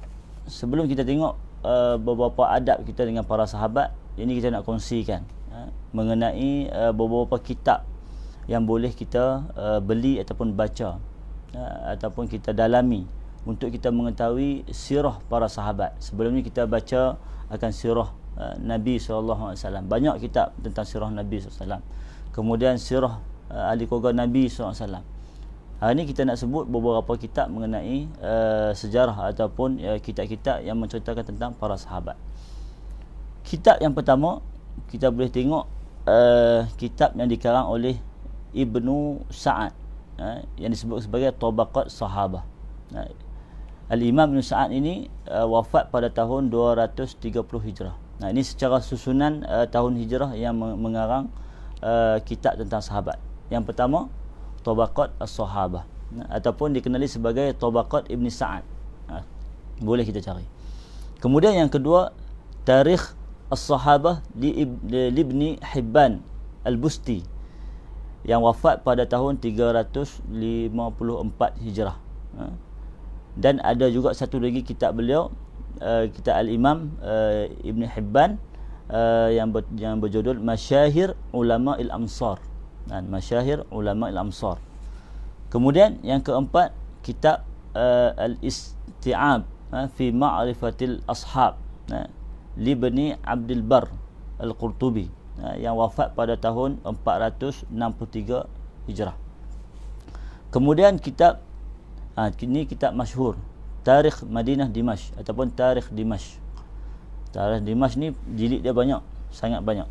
sebelum kita tengok uh, beberapa adab kita dengan para sahabat ini kita nak kongsikan uh, mengenai uh, beberapa kitab yang boleh kita uh, beli ataupun baca uh, ataupun kita dalami untuk kita mengetahui sirah para sahabat. Sebelum ini kita baca akan sirah Uh, Nabi SAW Banyak kitab tentang sirah Nabi SAW Kemudian sirah uh, ahli keluarga Nabi SAW Hari ini kita nak sebut beberapa kitab mengenai uh, sejarah Ataupun uh, kitab-kitab yang menceritakan tentang para sahabat Kitab yang pertama Kita boleh tengok uh, kitab yang dikarang oleh Ibnu Sa'ad uh, Yang disebut sebagai Tawbaqat Sahabah uh, Al-Imam Ibn Sa'ad ini uh, wafat pada tahun 230 Hijrah Nah ini secara susunan uh, tahun hijrah yang mengarang uh, kitab tentang sahabat. Yang pertama Tobaqat As-Sahabah ataupun dikenali sebagai Tobaqat Ibn Sa'ad. Ha, boleh kita cari. Kemudian yang kedua Tarikh As-Sahabah di Ibn Hibban Al-Busti yang wafat pada tahun 354 Hijrah. Ha. Dan ada juga satu lagi kitab beliau Uh, kita al imam uh, Ibn Hibban uh, yang ber, yang berjudul Masyahir Ulama Al Amsar dan Masyahir Ulama Al Amsar kemudian yang keempat kitab uh, Al Isti'ab uh, ha, fi Ma'rifatil Ashab uh, ha, Libni Abdul Bar Al Qurtubi uh, ha, yang wafat pada tahun 463 Hijrah kemudian kitab uh, ini kitab masyhur Tarikh Madinah Dimash ataupun Tarikh Dimash. Tarikh Dimash ni jilid dia banyak, sangat banyak.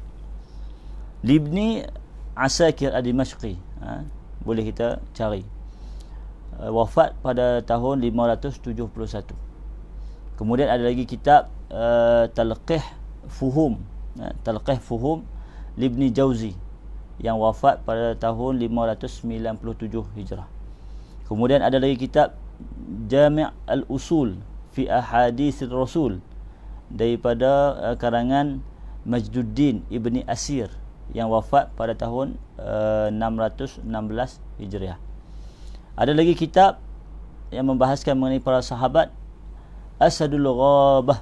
Libni Asakir ad Ha? boleh kita cari. Eh, wafat pada tahun 571. Kemudian ada lagi kitab uh, Talqih Fuhum. Ha? Talqih Fuhum Libni Jauzi yang wafat pada tahun 597 Hijrah. Kemudian ada lagi kitab Jami' al-Usul fi Ahadithir Rasul daripada uh, karangan Majduddin Ibni Asir yang wafat pada tahun uh, eh, 616 Hijriah. Ada lagi kitab yang membahaskan mengenai para sahabat Asadul Ghabah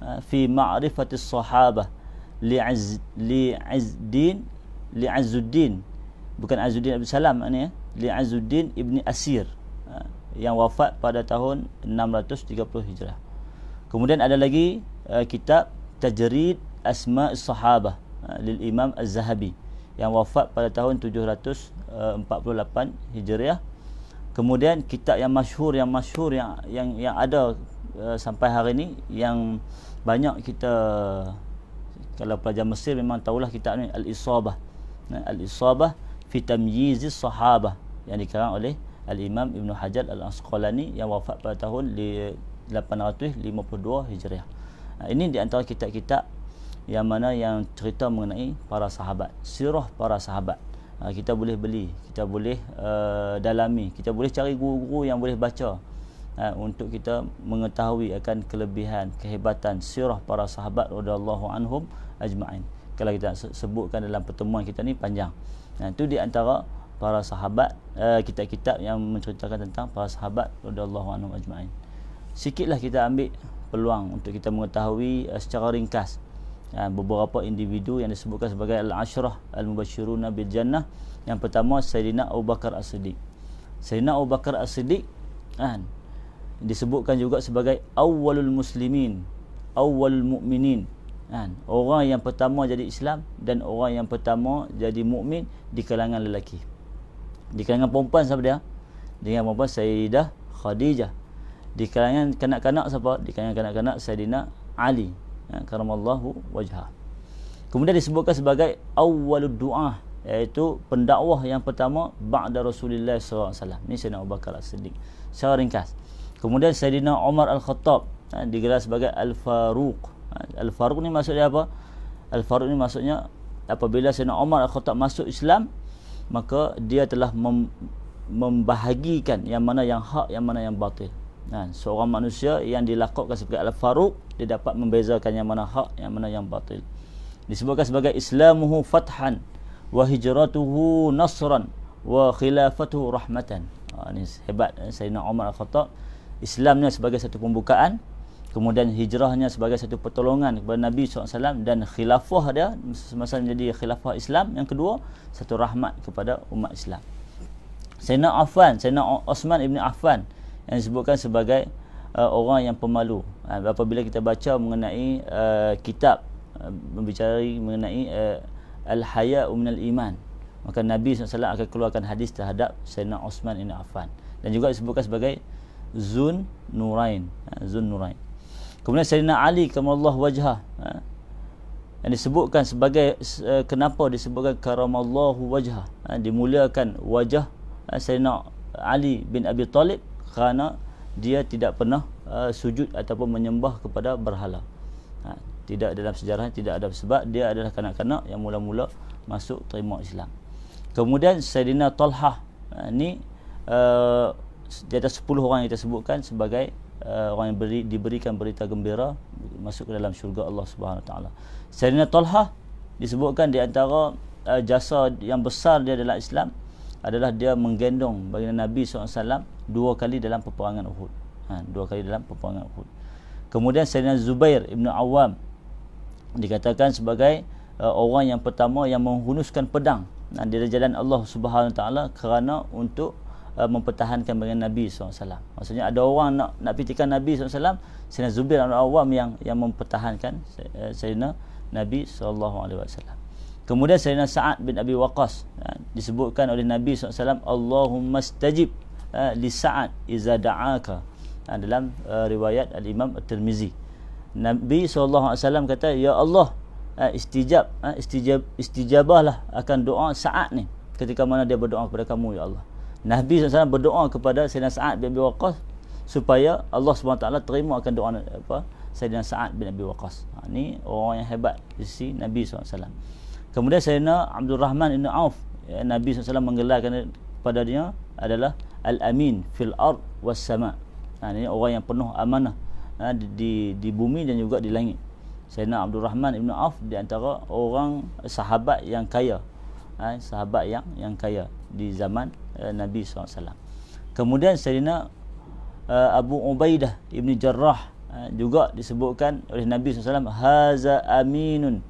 eh, fi Ma'rifati As-Sahabah li'iz li li'azuddin bukan Azuddin Abdul Salam maknanya li'azuddin Ibni Asir yang wafat pada tahun 630 Hijrah. Kemudian ada lagi uh, kitab Tajrid Asma Sahabah uh, lil Imam Az-Zahabi yang wafat pada tahun 748 eh, hijrah. Kemudian kitab yang masyhur yang masyhur yang yang yang ada uh, sampai hari ini yang banyak kita kalau pelajar Mesir memang tahulah kita ni Al-Isabah. Al-Isabah fi Tamyiz as-Sahabah yang dikarang oleh Al-Imam Ibn Hajar Al-Asqalani yang wafat pada tahun 852 Hijriah. Ini di antara kitab-kitab yang mana yang cerita mengenai para sahabat, sirah para sahabat. Kita boleh beli, kita boleh uh, dalami, kita boleh cari guru-guru yang boleh baca uh, untuk kita mengetahui akan kelebihan, kehebatan sirah para sahabat radhiyallahu anhum ajma'in. Kalau kita sebutkan dalam pertemuan kita ni panjang. Nah, itu di antara para sahabat uh, kitab-kitab yang menceritakan tentang para sahabat radhiyallahu anhum ajma'in. Sikitlah kita ambil peluang untuk kita mengetahui uh, secara ringkas uh, beberapa individu yang disebutkan sebagai al-ashrah al-mubashiruna bil jannah. Yang pertama Sayyidina Abu Bakar As-Siddiq. Sayyidina Abu Bakar As-Siddiq uh, disebutkan juga sebagai awwalul muslimin, awwalul mukminin. Kan? Orang yang pertama jadi Islam dan orang yang pertama jadi mukmin di kalangan lelaki. Di kalangan perempuan siapa dia? Di kalangan perempuan Sayyidah Khadijah. Di kalangan kanak-kanak siapa? Di kalangan kanak-kanak Sayyidina Ali. Ya, karamallahu Wajah. Kemudian disebutkan sebagai awwalud du'a iaitu pendakwah yang pertama ba'da Rasulullah SAW alaihi wasallam. Ni Sayyidina Abu Secara ringkas. Kemudian Sayyidina Umar Al-Khattab ya, digelar sebagai Al-Faruq. Ya, Al-Faruq ni maksudnya apa? Al-Faruq ni maksudnya apabila Sayyidina Umar Al-Khattab masuk Islam, maka dia telah mem, membahagikan yang mana yang hak yang mana yang batil kan seorang manusia yang dilakukan sebagai al-faruq dia dapat membezakan yang mana hak yang mana yang batil disebutkan sebagai islamuhu fathan wa hijratuhu nasran wa khilafatuhu rahmatan ha, ini hebat eh, Sayyidina Umar Al-Khattab Islamnya sebagai satu pembukaan kemudian hijrahnya sebagai satu pertolongan kepada Nabi SAW dan khilafah dia semasa menjadi khilafah Islam yang kedua satu rahmat kepada umat Islam Sayyidina Afan, Sayyidina Osman Ibn Afan yang disebutkan sebagai uh, orang yang pemalu uh, apabila kita baca mengenai uh, kitab membicarai uh, mengenai uh, Al-Haya'u Minal Iman maka Nabi SAW akan keluarkan hadis terhadap Sayyidina Osman Ibn Afan dan juga disebutkan sebagai Zun Nurain uh, Zun Nurain Kemudian Sayyidina Ali Karamallahu wajha ha. Yang disebutkan sebagai eh, Kenapa disebutkan Karamallahu wajha ha. Dimuliakan wajah eh, Sayyidina Ali bin Abi Talib Kerana dia tidak pernah eh, Sujud ataupun menyembah kepada berhala ha. Tidak dalam sejarah Tidak ada sebab dia adalah kanak-kanak Yang mula-mula masuk terima Islam Kemudian Sayyidina Talha Ini Uh, di atas 10 orang yang kita sebutkan sebagai uh, orang yang beri, diberikan berita gembira masuk ke dalam syurga Allah Subhanahu Wa Taala. Sayyidina Talha disebutkan di antara uh, jasa yang besar dia dalam Islam adalah dia menggendong baginda Nabi SAW dua kali dalam peperangan Uhud. Ha, dua kali dalam peperangan Uhud. Kemudian Sayyidina Zubair Ibn Awam dikatakan sebagai uh, orang yang pertama yang menghunuskan pedang dan nah, jalan Allah Subhanahu Wa Taala kerana untuk uh, mempertahankan dengan Nabi SAW. Maksudnya ada orang nak nak fitikan Nabi SAW, Sayyidina Zubir dan Awam yang yang mempertahankan uh, Sayyidina Nabi SAW. Kemudian Sayyidina Sa'ad bin Abi Waqas uh, disebutkan oleh Nabi SAW, Allahumma stajib uh, li Sa'ad iza da'aka. Uh, dalam uh, riwayat Al-Imam Al-Tirmizi. Nabi SAW kata, Ya Allah, uh, istijab, uh, istijab, istijabahlah akan doa saat ni ketika mana dia berdoa kepada kamu ya Allah Nabi SAW berdoa kepada Sayyidina Sa'ad bin Abi Waqas supaya Allah SWT terima akan doa apa Sayyidina Sa'ad bin Abi Waqas. Ha, ini orang yang hebat di sisi Nabi SAW. Kemudian Sayyidina Abdul Rahman bin Auf, ya, Nabi SAW menggelarkan kepada dia adalah Al-Amin fil ard was sama. Ha, ini orang yang penuh amanah ha, di, di, di bumi dan juga di langit. Sayyidina Abdul Rahman bin Auf di antara orang sahabat yang kaya. Ha, sahabat yang yang kaya di zaman Eh, Nabi SAW Kemudian Sayyidina eh, Abu Ubaidah Ibn Jarrah eh, Juga disebutkan oleh Nabi SAW Haza aminun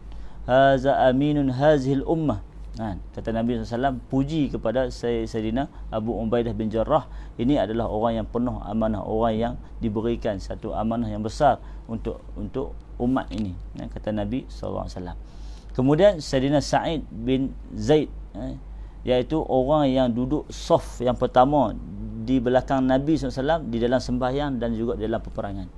Haza aminun hazihil ummah Ha, kata Nabi SAW puji kepada Sayyidina Abu Ubaidah bin Jarrah ini adalah orang yang penuh amanah orang yang diberikan satu amanah yang besar untuk untuk umat ini ha, kata Nabi SAW kemudian Sayyidina Sa'id bin Zaid ha, iaitu orang yang duduk soft yang pertama di belakang Nabi SAW di dalam sembahyang dan juga di dalam peperangan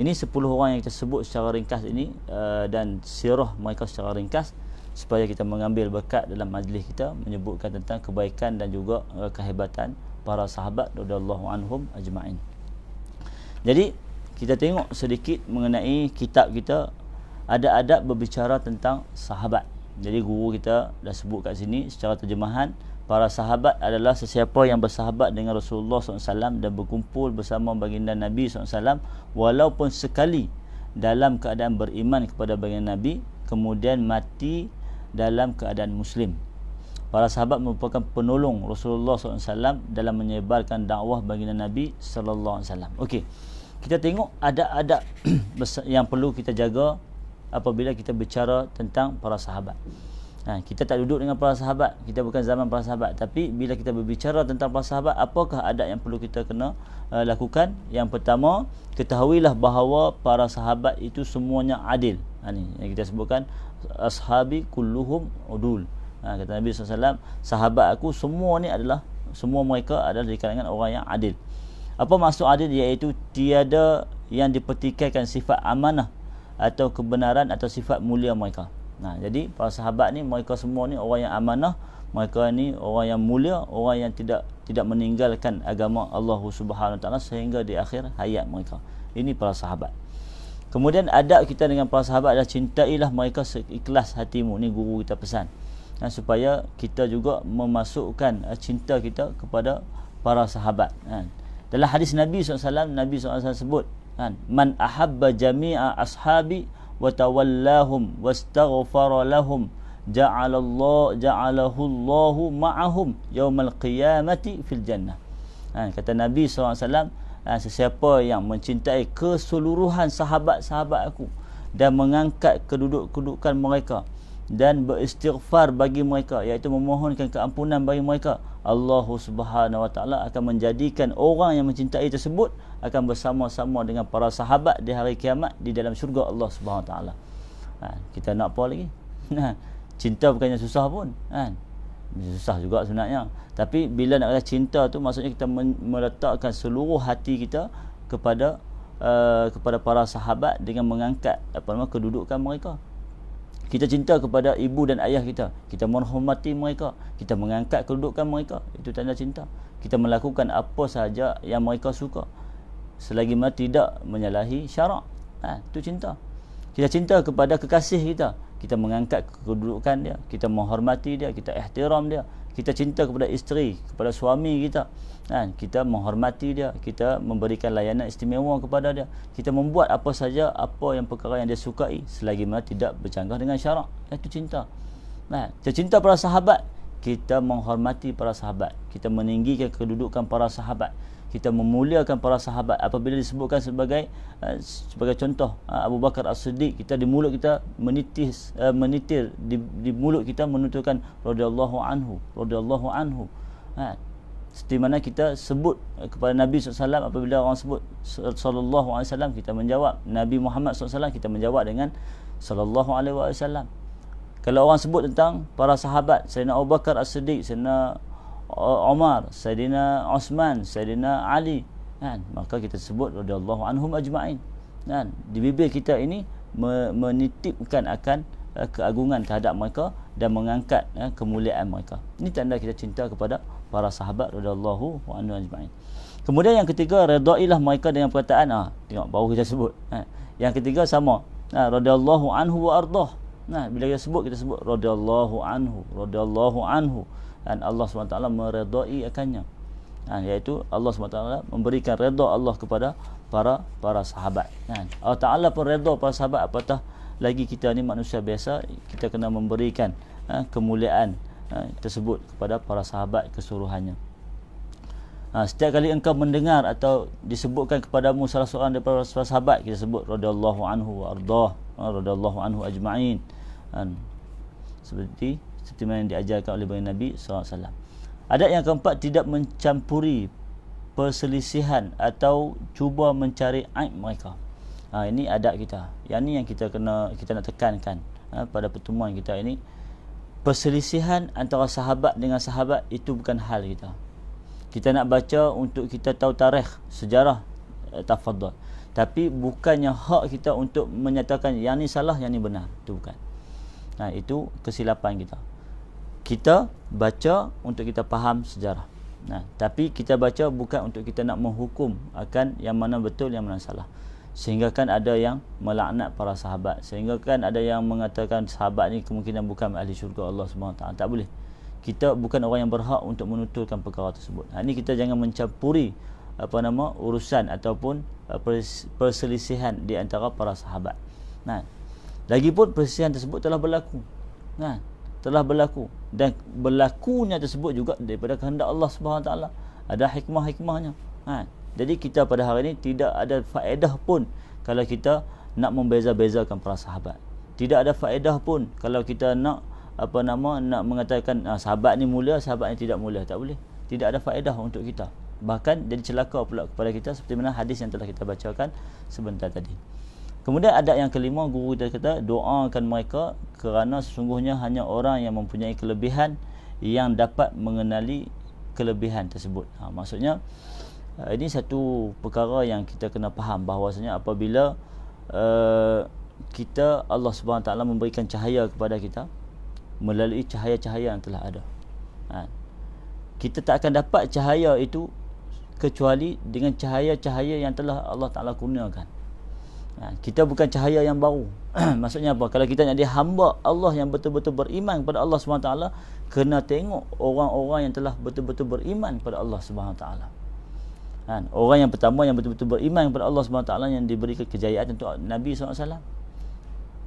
ini 10 orang yang kita sebut secara ringkas ini eh, dan sirah mereka secara ringkas supaya kita mengambil bekat dalam majlis kita menyebutkan tentang kebaikan dan juga eh, kehebatan para sahabat radhiyallahu anhum ajma'in. Jadi kita tengok sedikit mengenai kitab kita ada adab berbicara tentang sahabat. Jadi guru kita dah sebut kat sini secara terjemahan para sahabat adalah sesiapa yang bersahabat dengan Rasulullah SAW dan berkumpul bersama baginda Nabi SAW walaupun sekali dalam keadaan beriman kepada baginda Nabi kemudian mati dalam keadaan Muslim. Para sahabat merupakan penolong Rasulullah SAW dalam menyebarkan dakwah baginda Nabi SAW. Okey, kita tengok ada-ada yang perlu kita jaga apabila kita bicara tentang para sahabat. Ha, kita tak duduk dengan para sahabat, kita bukan zaman para sahabat, tapi bila kita berbicara tentang para sahabat, apakah adat yang perlu kita kena uh, lakukan? Yang pertama, ketahuilah bahawa para sahabat itu semuanya adil. Ha ni, yang kita sebutkan ashabi kulluhum udul. Ha, kata Nabi SAW, sahabat aku semua ni adalah semua mereka adalah di kalangan orang yang adil. Apa maksud adil iaitu tiada yang dipertikaikan sifat amanah atau kebenaran atau sifat mulia mereka. Nah, jadi para sahabat ni mereka semua ni orang yang amanah, mereka ni orang yang mulia, orang yang tidak tidak meninggalkan agama Allah Subhanahu taala sehingga di akhir hayat mereka. Ini para sahabat. Kemudian adab kita dengan para sahabat adalah cintailah mereka seikhlas hatimu. Ini guru kita pesan. Nah, supaya kita juga memasukkan eh, cinta kita kepada para sahabat. Nah, dalam hadis Nabi SAW, Nabi SAW sebut, kan man ahabba jami'a ashabi wa tawallahum wastaghfara lahum ja'ala Allah ja'alahu Allahu ma'ahum yaumal qiyamati fil jannah kan kata nabi SAW ah, sesiapa yang mencintai keseluruhan sahabat-sahabat aku dan mengangkat kedudukan mereka dan beristighfar bagi mereka iaitu memohonkan keampunan bagi mereka Allah Subhanahu Wa Taala akan menjadikan orang yang mencintai tersebut akan bersama-sama dengan para sahabat di hari kiamat di dalam syurga Allah Subhanahu Wa Taala. Ha, kita nak apa lagi? Ha, cinta bukannya susah pun, kan? Susah juga sebenarnya. Tapi bila nak kata cinta tu maksudnya kita meletakkan seluruh hati kita kepada uh, kepada para sahabat dengan mengangkat apa nama kedudukan mereka kita cinta kepada ibu dan ayah kita kita menghormati mereka kita mengangkat kedudukan mereka itu tanda cinta kita melakukan apa sahaja yang mereka suka selagi mana tidak menyalahi syarak ha, itu cinta kita cinta kepada kekasih kita kita mengangkat kedudukan dia kita menghormati dia kita ihtiram dia kita cinta kepada isteri kepada suami kita kan kita menghormati dia kita memberikan layanan istimewa kepada dia kita membuat apa saja apa yang perkara yang dia sukai selagi mana tidak bercanggah dengan syarak itu cinta kan kita cinta para sahabat kita menghormati para sahabat kita meninggikan kedudukan para sahabat kita memuliakan para sahabat apabila disebutkan sebagai eh, sebagai contoh eh, Abu Bakar As-Siddiq kita di mulut kita menitis eh, menitir di, di mulut kita menuturkan radhiyallahu anhu radhiyallahu anhu ha. Seperti mana kita sebut kepada Nabi SAW apabila orang sebut Alaihi Wasallam kita menjawab Nabi Muhammad SAW kita menjawab dengan Alaihi Wasallam. kalau orang sebut tentang para sahabat Sayyidina Abu Bakar As-Siddiq Sayyidina Omar, Sayyidina Osman, Sayyidina Ali. Kan? Maka kita sebut radhiyallahu anhum ajma'in. Kan? Di bibir kita ini menitipkan akan eh, keagungan terhadap mereka dan mengangkat eh, kemuliaan mereka. Ini tanda kita cinta kepada para sahabat radhiyallahu anhum ajma'in. Kemudian yang ketiga redailah mereka dengan perkataan ah tengok baru kita sebut. Ha. Yang ketiga sama ha, radhiyallahu anhu wa ardhah. Nah, bila kita sebut kita sebut radhiyallahu anhu, radhiyallahu anhu dan Allah SWT meredai akannya. Nah, iaitu Allah SWT memberikan redha Allah kepada para para sahabat. Nah, Allah Taala pun redha para sahabat apatah lagi kita ni manusia biasa kita kena memberikan eh, kemuliaan eh, tersebut kepada para sahabat keseluruhannya. Ha, setiap kali engkau mendengar atau disebutkan kepadamu salah seorang daripada sahabat kita sebut radhiyallahu anhu wa ardah ha, radhiyallahu anhu ajma'in kan seperti seperti yang diajarkan oleh baginda Nabi SAW adat yang keempat tidak mencampuri perselisihan atau cuba mencari aib mereka ha, ini adat kita yang ini yang kita kena kita nak tekankan ha, pada pertemuan kita ini perselisihan antara sahabat dengan sahabat itu bukan hal kita kita nak baca untuk kita tahu tarikh sejarah eh, tafadhal tapi bukannya hak kita untuk menyatakan yang ni salah yang ni benar itu bukan nah itu kesilapan kita kita baca untuk kita faham sejarah nah tapi kita baca bukan untuk kita nak menghukum akan yang mana betul yang mana salah sehingga kan ada yang melaknat para sahabat sehingga kan ada yang mengatakan sahabat ni kemungkinan bukan ahli syurga Allah SWT tak boleh kita bukan orang yang berhak untuk menuturkan perkara tersebut. Ha, ini kita jangan mencampuri apa nama urusan ataupun uh, perselisihan di antara para sahabat. Nah, ha, lagi lagipun perselisihan tersebut telah berlaku. Nah, ha, telah berlaku dan berlakunya tersebut juga daripada kehendak Allah Subhanahu taala. Ada hikmah-hikmahnya. Nah, ha, jadi kita pada hari ini tidak ada faedah pun kalau kita nak membeza-bezakan para sahabat. Tidak ada faedah pun kalau kita nak apa nama nak mengatakan uh, sahabat ni mulia sahabat ni tidak mulia tak boleh tidak ada faedah untuk kita bahkan jadi celaka pula kepada kita seperti mana hadis yang telah kita bacakan sebentar tadi kemudian ada yang kelima guru kita kata doakan mereka kerana sesungguhnya hanya orang yang mempunyai kelebihan yang dapat mengenali kelebihan tersebut ha, maksudnya eh, ini satu perkara yang kita kena faham bahawasanya apabila uh, kita Allah Subhanahu taala memberikan cahaya kepada kita melalui cahaya-cahaya yang telah ada. Ha. Kita tak akan dapat cahaya itu kecuali dengan cahaya-cahaya yang telah Allah Taala kurniakan. Ha. Kita bukan cahaya yang baru. Maksudnya apa? Kalau kita jadi hamba Allah yang betul-betul beriman kepada Allah Subhanahu Taala, kena tengok orang-orang yang telah betul-betul beriman kepada Allah Subhanahu ha. Taala. Orang yang pertama yang betul-betul beriman kepada Allah Subhanahu Taala yang diberi kejayaan untuk Nabi SAW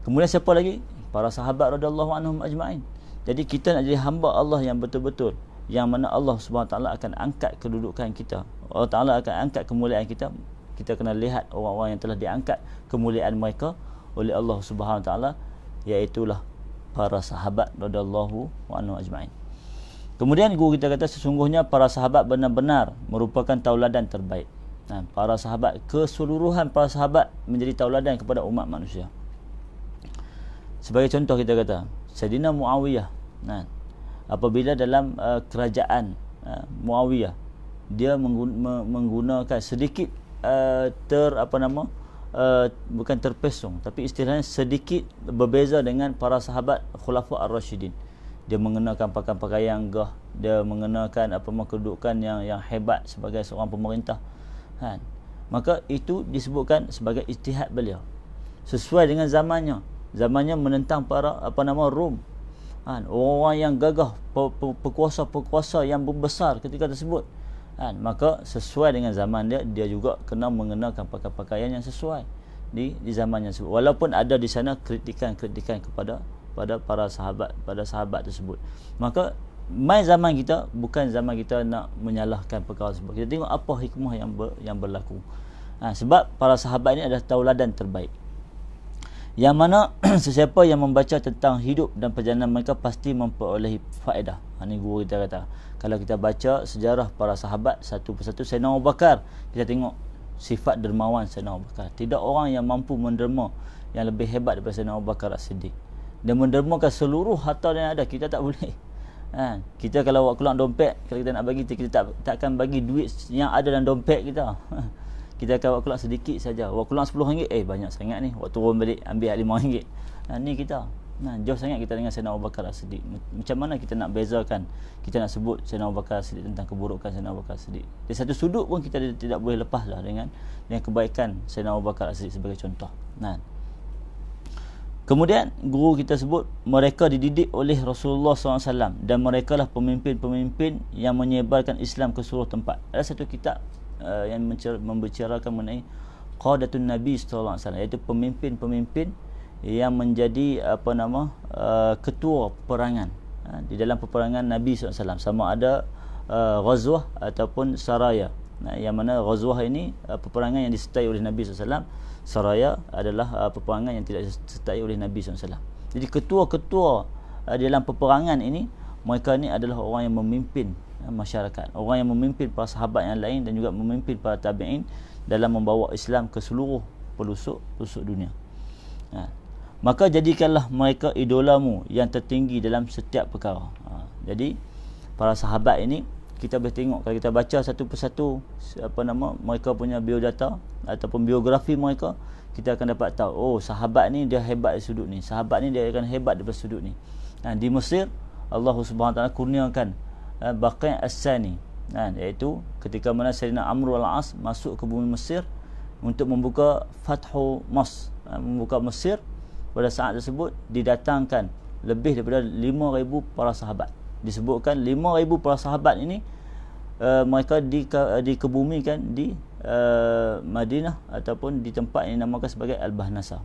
Kemudian siapa lagi? Para sahabat radhiyallahu anhum ajma'in. Jadi kita nak jadi hamba Allah yang betul-betul yang mana Allah Subhanahu Taala akan angkat kedudukan kita. Allah Taala akan angkat kemuliaan kita. Kita kena lihat orang-orang yang telah diangkat kemuliaan mereka oleh Allah Subhanahu Taala iaitu lah para sahabat radhiyallahu anhum ajma'in. Kemudian guru kita kata sesungguhnya para sahabat benar-benar merupakan tauladan terbaik. Nah, para sahabat keseluruhan para sahabat menjadi tauladan kepada umat manusia sebagai contoh kita kata Saidina Muawiyah nah apabila dalam uh, kerajaan uh, Muawiyah dia mengguna, menggunakan sedikit uh, ter apa nama uh, bukan terpesong tapi istilahnya sedikit berbeza dengan para sahabat Khulafa Ar-Rashidin dia mengenakan pakaian-pakaian yang gah dia mengenakan apa kedudukan yang yang hebat sebagai seorang pemerintah kan maka itu disebutkan sebagai istihad beliau sesuai dengan zamannya zamannya menentang para apa nama Rom kan orang-orang yang gagah pekuasa-pekuasa yang besar ketika tersebut kan maka sesuai dengan zaman dia dia juga kena mengenakan pakaian-pakaian yang sesuai di di zaman yang tersebut walaupun ada di sana kritikan-kritikan kepada pada para sahabat pada sahabat tersebut maka mai zaman kita bukan zaman kita nak menyalahkan perkara tersebut kita tengok apa hikmah yang ber, yang berlaku ha, sebab para sahabat ini adalah tauladan terbaik yang mana sesiapa yang membaca tentang hidup dan perjalanan mereka pasti memperolehi faedah ha, ini guru kita kata kalau kita baca sejarah para sahabat satu persatu saya nak Bakar kita tengok sifat dermawan saya nak Bakar tidak orang yang mampu menderma yang lebih hebat daripada saya nak Bakar Siddiq dia mendermakan seluruh harta yang ada kita tak boleh ha, kita kalau keluar dompet kalau kita nak bagi kita tak, tak akan bagi duit yang ada dalam dompet kita kita akan buat keluar sedikit saja. Buat keluar RM10, eh banyak sangat ni. Waktu turun balik ambil RM5. Nah, ha, ni kita. Nah, ha, jauh sangat kita dengan Sayyidina Abu Bakar As-Siddiq. Macam mana kita nak bezakan? Kita nak sebut Sayyidina Abu Bakar As-Siddiq tentang keburukan Sayyidina Abu Bakar As-Siddiq. Di satu sudut pun kita tidak boleh lepas lah dengan dengan kebaikan Sayyidina Abu Bakar As-Siddiq sebagai contoh. Nah. Kemudian guru kita sebut mereka dididik oleh Rasulullah SAW dan mereka lah pemimpin-pemimpin yang menyebarkan Islam ke seluruh tempat. Ada satu kitab Eh, yang mencer- membicarakan mengenai qadatun nabi sallallahu alaihi wasallam iaitu pemimpin-pemimpin yang menjadi apa nama eh, ketua peperangan eh, di dalam peperangan nabi sallallahu alaihi wasallam sama ada uh, ghazwah ataupun saraya uh, yang mana ghazwah ini uh, peperangan yang disertai oleh nabi sallallahu alaihi wasallam saraya adalah uh, peperangan yang tidak disertai oleh nabi sallallahu alaihi wasallam jadi ketua-ketua dalam peperangan ini mereka ini adalah orang yang memimpin masyarakat orang yang memimpin para sahabat yang lain dan juga memimpin para tabi'in dalam membawa Islam ke seluruh pelusuk-pelusuk dunia ha. maka jadikanlah mereka idolamu yang tertinggi dalam setiap perkara ha. jadi para sahabat ini kita boleh tengok kalau kita baca satu persatu apa nama mereka punya biodata ataupun biografi mereka kita akan dapat tahu oh sahabat ni dia hebat di sudut ni sahabat ni dia akan hebat di sudut ni Nah ha, di Mesir Allah Subhanahu kurniakan Eh, Baqi' As-Sani ha, iaitu ketika mana Sayyidina Amr al-As masuk ke bumi Mesir untuk membuka Fathu Mas ha, membuka Mesir pada saat tersebut didatangkan lebih daripada 5000 para sahabat disebutkan 5000 para sahabat ini uh, mereka di, dikebumikan di Uh, Madinah ataupun di tempat yang dinamakan sebagai Al-Bahnasa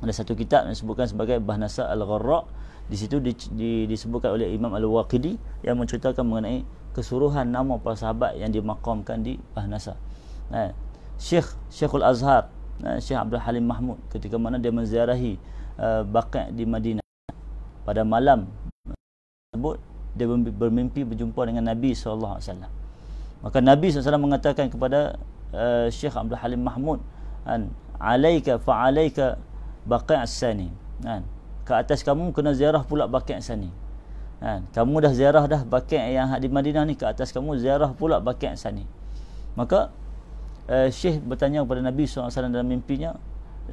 ada satu kitab yang disebutkan sebagai Bahnasa Al-Gharra' di situ di, di, disebutkan oleh Imam Al-Waqidi yang menceritakan mengenai kesuruhan nama para sahabat yang dimakamkan di Bahnasa. Nah, eh, Syekh Syekhul Azhar, eh, Syekh Abdul Halim Mahmud ketika mana dia menziarahi uh, eh, Baqi' di Madinah pada malam tersebut dia bermimpi berjumpa dengan Nabi sallallahu alaihi wasallam. Maka Nabi sallallahu alaihi wasallam mengatakan kepada uh, Syekh Abdul Halim Mahmud, "An alayka fa alayka Baqi' as-Sani." Nah, ke atas kamu kena ziarah pula Baqi' sana. Kan? Ha, kamu dah ziarah dah Baqi' yang di Madinah ni ke atas kamu ziarah pula Baqi' sana. Maka uh, Syekh bertanya kepada Nabi SAW dalam mimpinya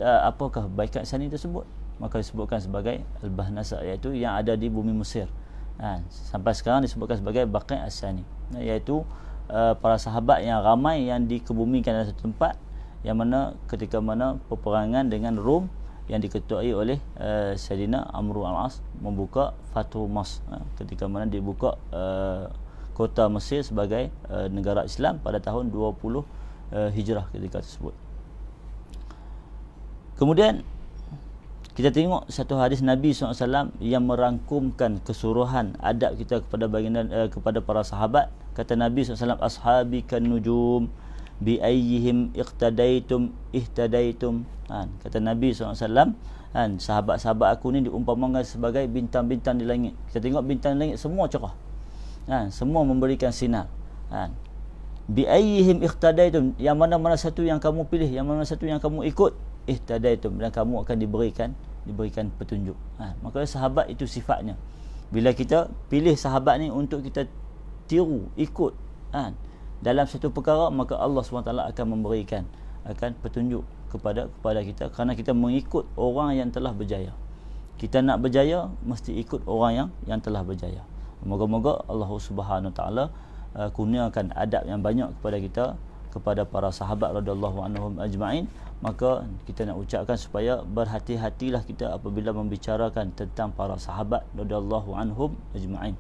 uh, apakah Baqi' sana tersebut? Maka disebutkan sebagai Al-Bahnasa iaitu yang ada di bumi Mesir. Ha, sampai sekarang disebutkan sebagai Baqi' as iaitu uh, para sahabat yang ramai yang dikebumikan dalam satu tempat yang mana ketika mana peperangan dengan Rom yang diketuai oleh uh, eh, Sayyidina Amru Al-As membuka Fatuh Mas uh, ketika mana dibuka uh, eh, kota Mesir sebagai uh, negara Islam pada tahun 20 uh, Hijrah ketika tersebut kemudian kita tengok satu hadis Nabi SAW yang merangkumkan kesuruhan adab kita kepada baginda, uh, kepada para sahabat kata Nabi SAW ashabi kan nujum bi ayyihim iqtadaitum ihtadaitum kan kata nabi SAW kan sahabat-sahabat aku ni diumpamakan sebagai bintang-bintang di langit kita tengok bintang di langit semua cerah kan semua memberikan sinar kan bi ayyihim iqtadaitum yang mana-mana satu yang kamu pilih yang mana-mana satu yang kamu ikut ihtadaitum dan kamu akan diberikan diberikan petunjuk kan maka sahabat itu sifatnya bila kita pilih sahabat ni untuk kita tiru ikut kan ha dalam satu perkara maka Allah SWT akan memberikan akan petunjuk kepada kepada kita kerana kita mengikut orang yang telah berjaya kita nak berjaya mesti ikut orang yang yang telah berjaya moga-moga Allah Subhanahu Wa Taala uh, kurniakan adab yang banyak kepada kita kepada para sahabat radhiyallahu anhum ajma'in maka kita nak ucapkan supaya berhati-hatilah kita apabila membicarakan tentang para sahabat radhiyallahu anhum ajma'in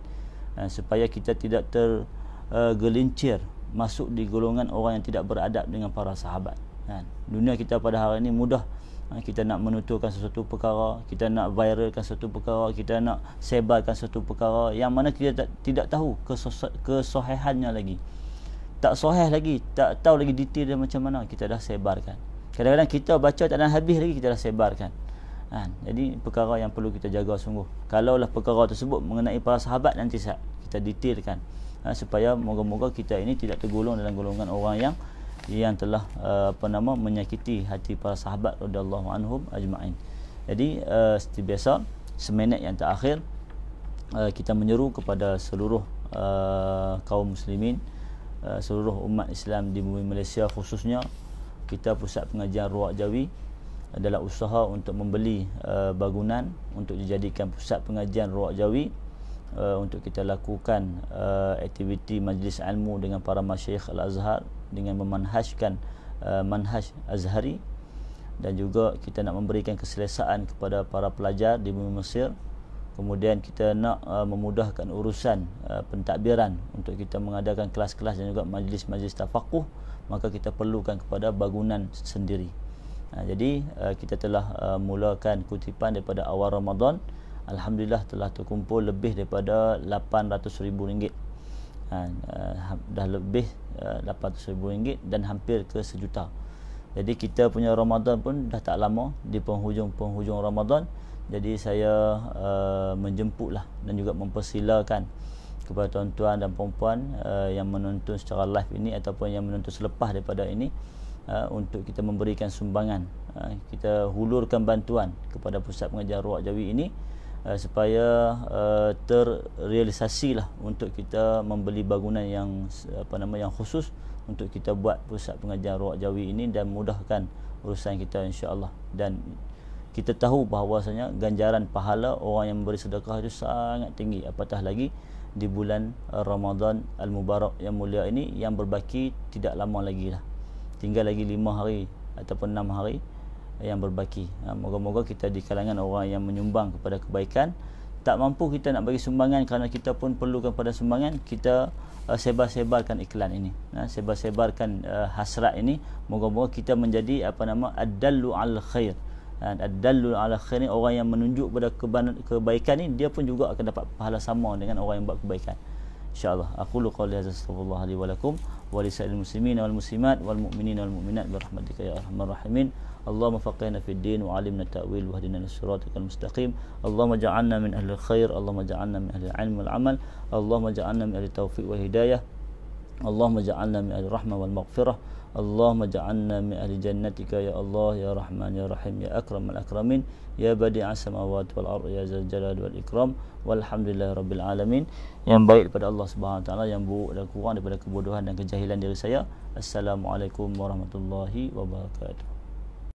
uh, supaya kita tidak tergelincir uh, masuk di golongan orang yang tidak beradab dengan para sahabat kan dunia kita pada hari ini mudah ha, kita nak menuturkan sesuatu perkara kita nak viralkan sesuatu perkara kita nak sebarkan sesuatu perkara yang mana kita tak, tidak tahu kesohihannya lagi tak sahih lagi tak tahu lagi detail dia macam mana kita dah sebarkan kadang-kadang kita baca tak ada habis lagi kita dah sebarkan Ha, jadi perkara yang perlu kita jaga sungguh. Kalaulah perkara tersebut mengenai para sahabat nanti saat kita detailkan. Ha, supaya moga-moga kita ini tidak tergolong dalam golongan orang yang yang telah ha, apa nama menyakiti hati para sahabat radhiyallahu anhum ajma'in. Jadi ha, seperti biasa semenit yang terakhir kita menyeru kepada seluruh kaum muslimin seluruh umat Islam di bumi Malaysia khususnya kita pusat pengajian Ruak Jawi adalah usaha untuk membeli uh, bangunan untuk dijadikan pusat pengajian Ruak Jawi uh, untuk kita lakukan uh, aktiviti majlis ilmu dengan para masyayikh al-Azhar dengan memanhajkan uh, manhaj Azhari dan juga kita nak memberikan keselesaan kepada para pelajar di bumi Mesir kemudian kita nak uh, memudahkan urusan uh, pentadbiran untuk kita mengadakan kelas-kelas dan juga majlis-majlis tafaqquh maka kita perlukan kepada bangunan sendiri. Ha, jadi uh, kita telah uh, mulakan kutipan daripada awal Ramadan Alhamdulillah telah terkumpul lebih daripada RM800,000 ha, uh, dah lebih eh, RM800,000 ringgit dan hampir ke sejuta jadi kita punya Ramadan pun dah tak lama di penghujung-penghujung Ramadan jadi saya uh, menjemputlah dan juga mempersilakan kepada tuan-tuan dan puan uh, yang menonton secara live ini ataupun yang menonton selepas daripada ini uh, untuk kita memberikan sumbangan uh, kita hulurkan bantuan kepada pusat pengajian ruak jawi ini uh, supaya uh, terrealisasilah untuk kita membeli bangunan yang apa nama yang khusus untuk kita buat pusat pengajian Ruak Jawi ini dan mudahkan urusan kita insya-Allah dan kita tahu bahawasanya ganjaran pahala orang yang memberi sedekah itu sangat tinggi apatah lagi di bulan eh, Ramadan Al-Mubarak yang mulia ini yang berbaki tidak lama lagi lah tinggal lagi lima hari ataupun enam hari yang berbaki ha, moga-moga kita di kalangan orang yang menyumbang kepada kebaikan tak mampu kita nak bagi sumbangan kerana kita pun perlukan pada sumbangan kita uh, sebar-sebarkan iklan ini ha, sebar-sebarkan uh, hasrat ini moga-moga kita menjadi apa nama ad-dallu al-khair ha, ad-dallu al-khair ini orang yang menunjuk kepada kebaikan ini dia pun juga akan dapat pahala sama dengan orang yang buat kebaikan insyaallah aku lu qawli hadza astaghfirullah li wa lakum wa li muslimin wal muslimat wal mu'minin wal mu'minat bi ya arhamar rahimin اللهم فقهنا في الدين وعلمنا التأويل واهدنا لصراطك المستقيم اللهم اجعلنا من أهل الخير اللهم اجعلنا من أهل العلم والعمل اللهم اجعلنا من أهل التوفيق والهداية اللهم اجعلنا من أهل الرحمة والمغفرة اللهم اجعلنا من أهل جنتك يا الله يا رحمن يا رحيم يا أكرم الأكرمين يا بديع السماوات والأرض يا ذا الجلال والإكرام والحمد لله رب العالمين yang baik kepada Allah Subhanahu Wa Taala yang buruk dan kurang daripada kebodohan dan kejahilan diri saya assalamualaikum warahmatullahi wabarakatuh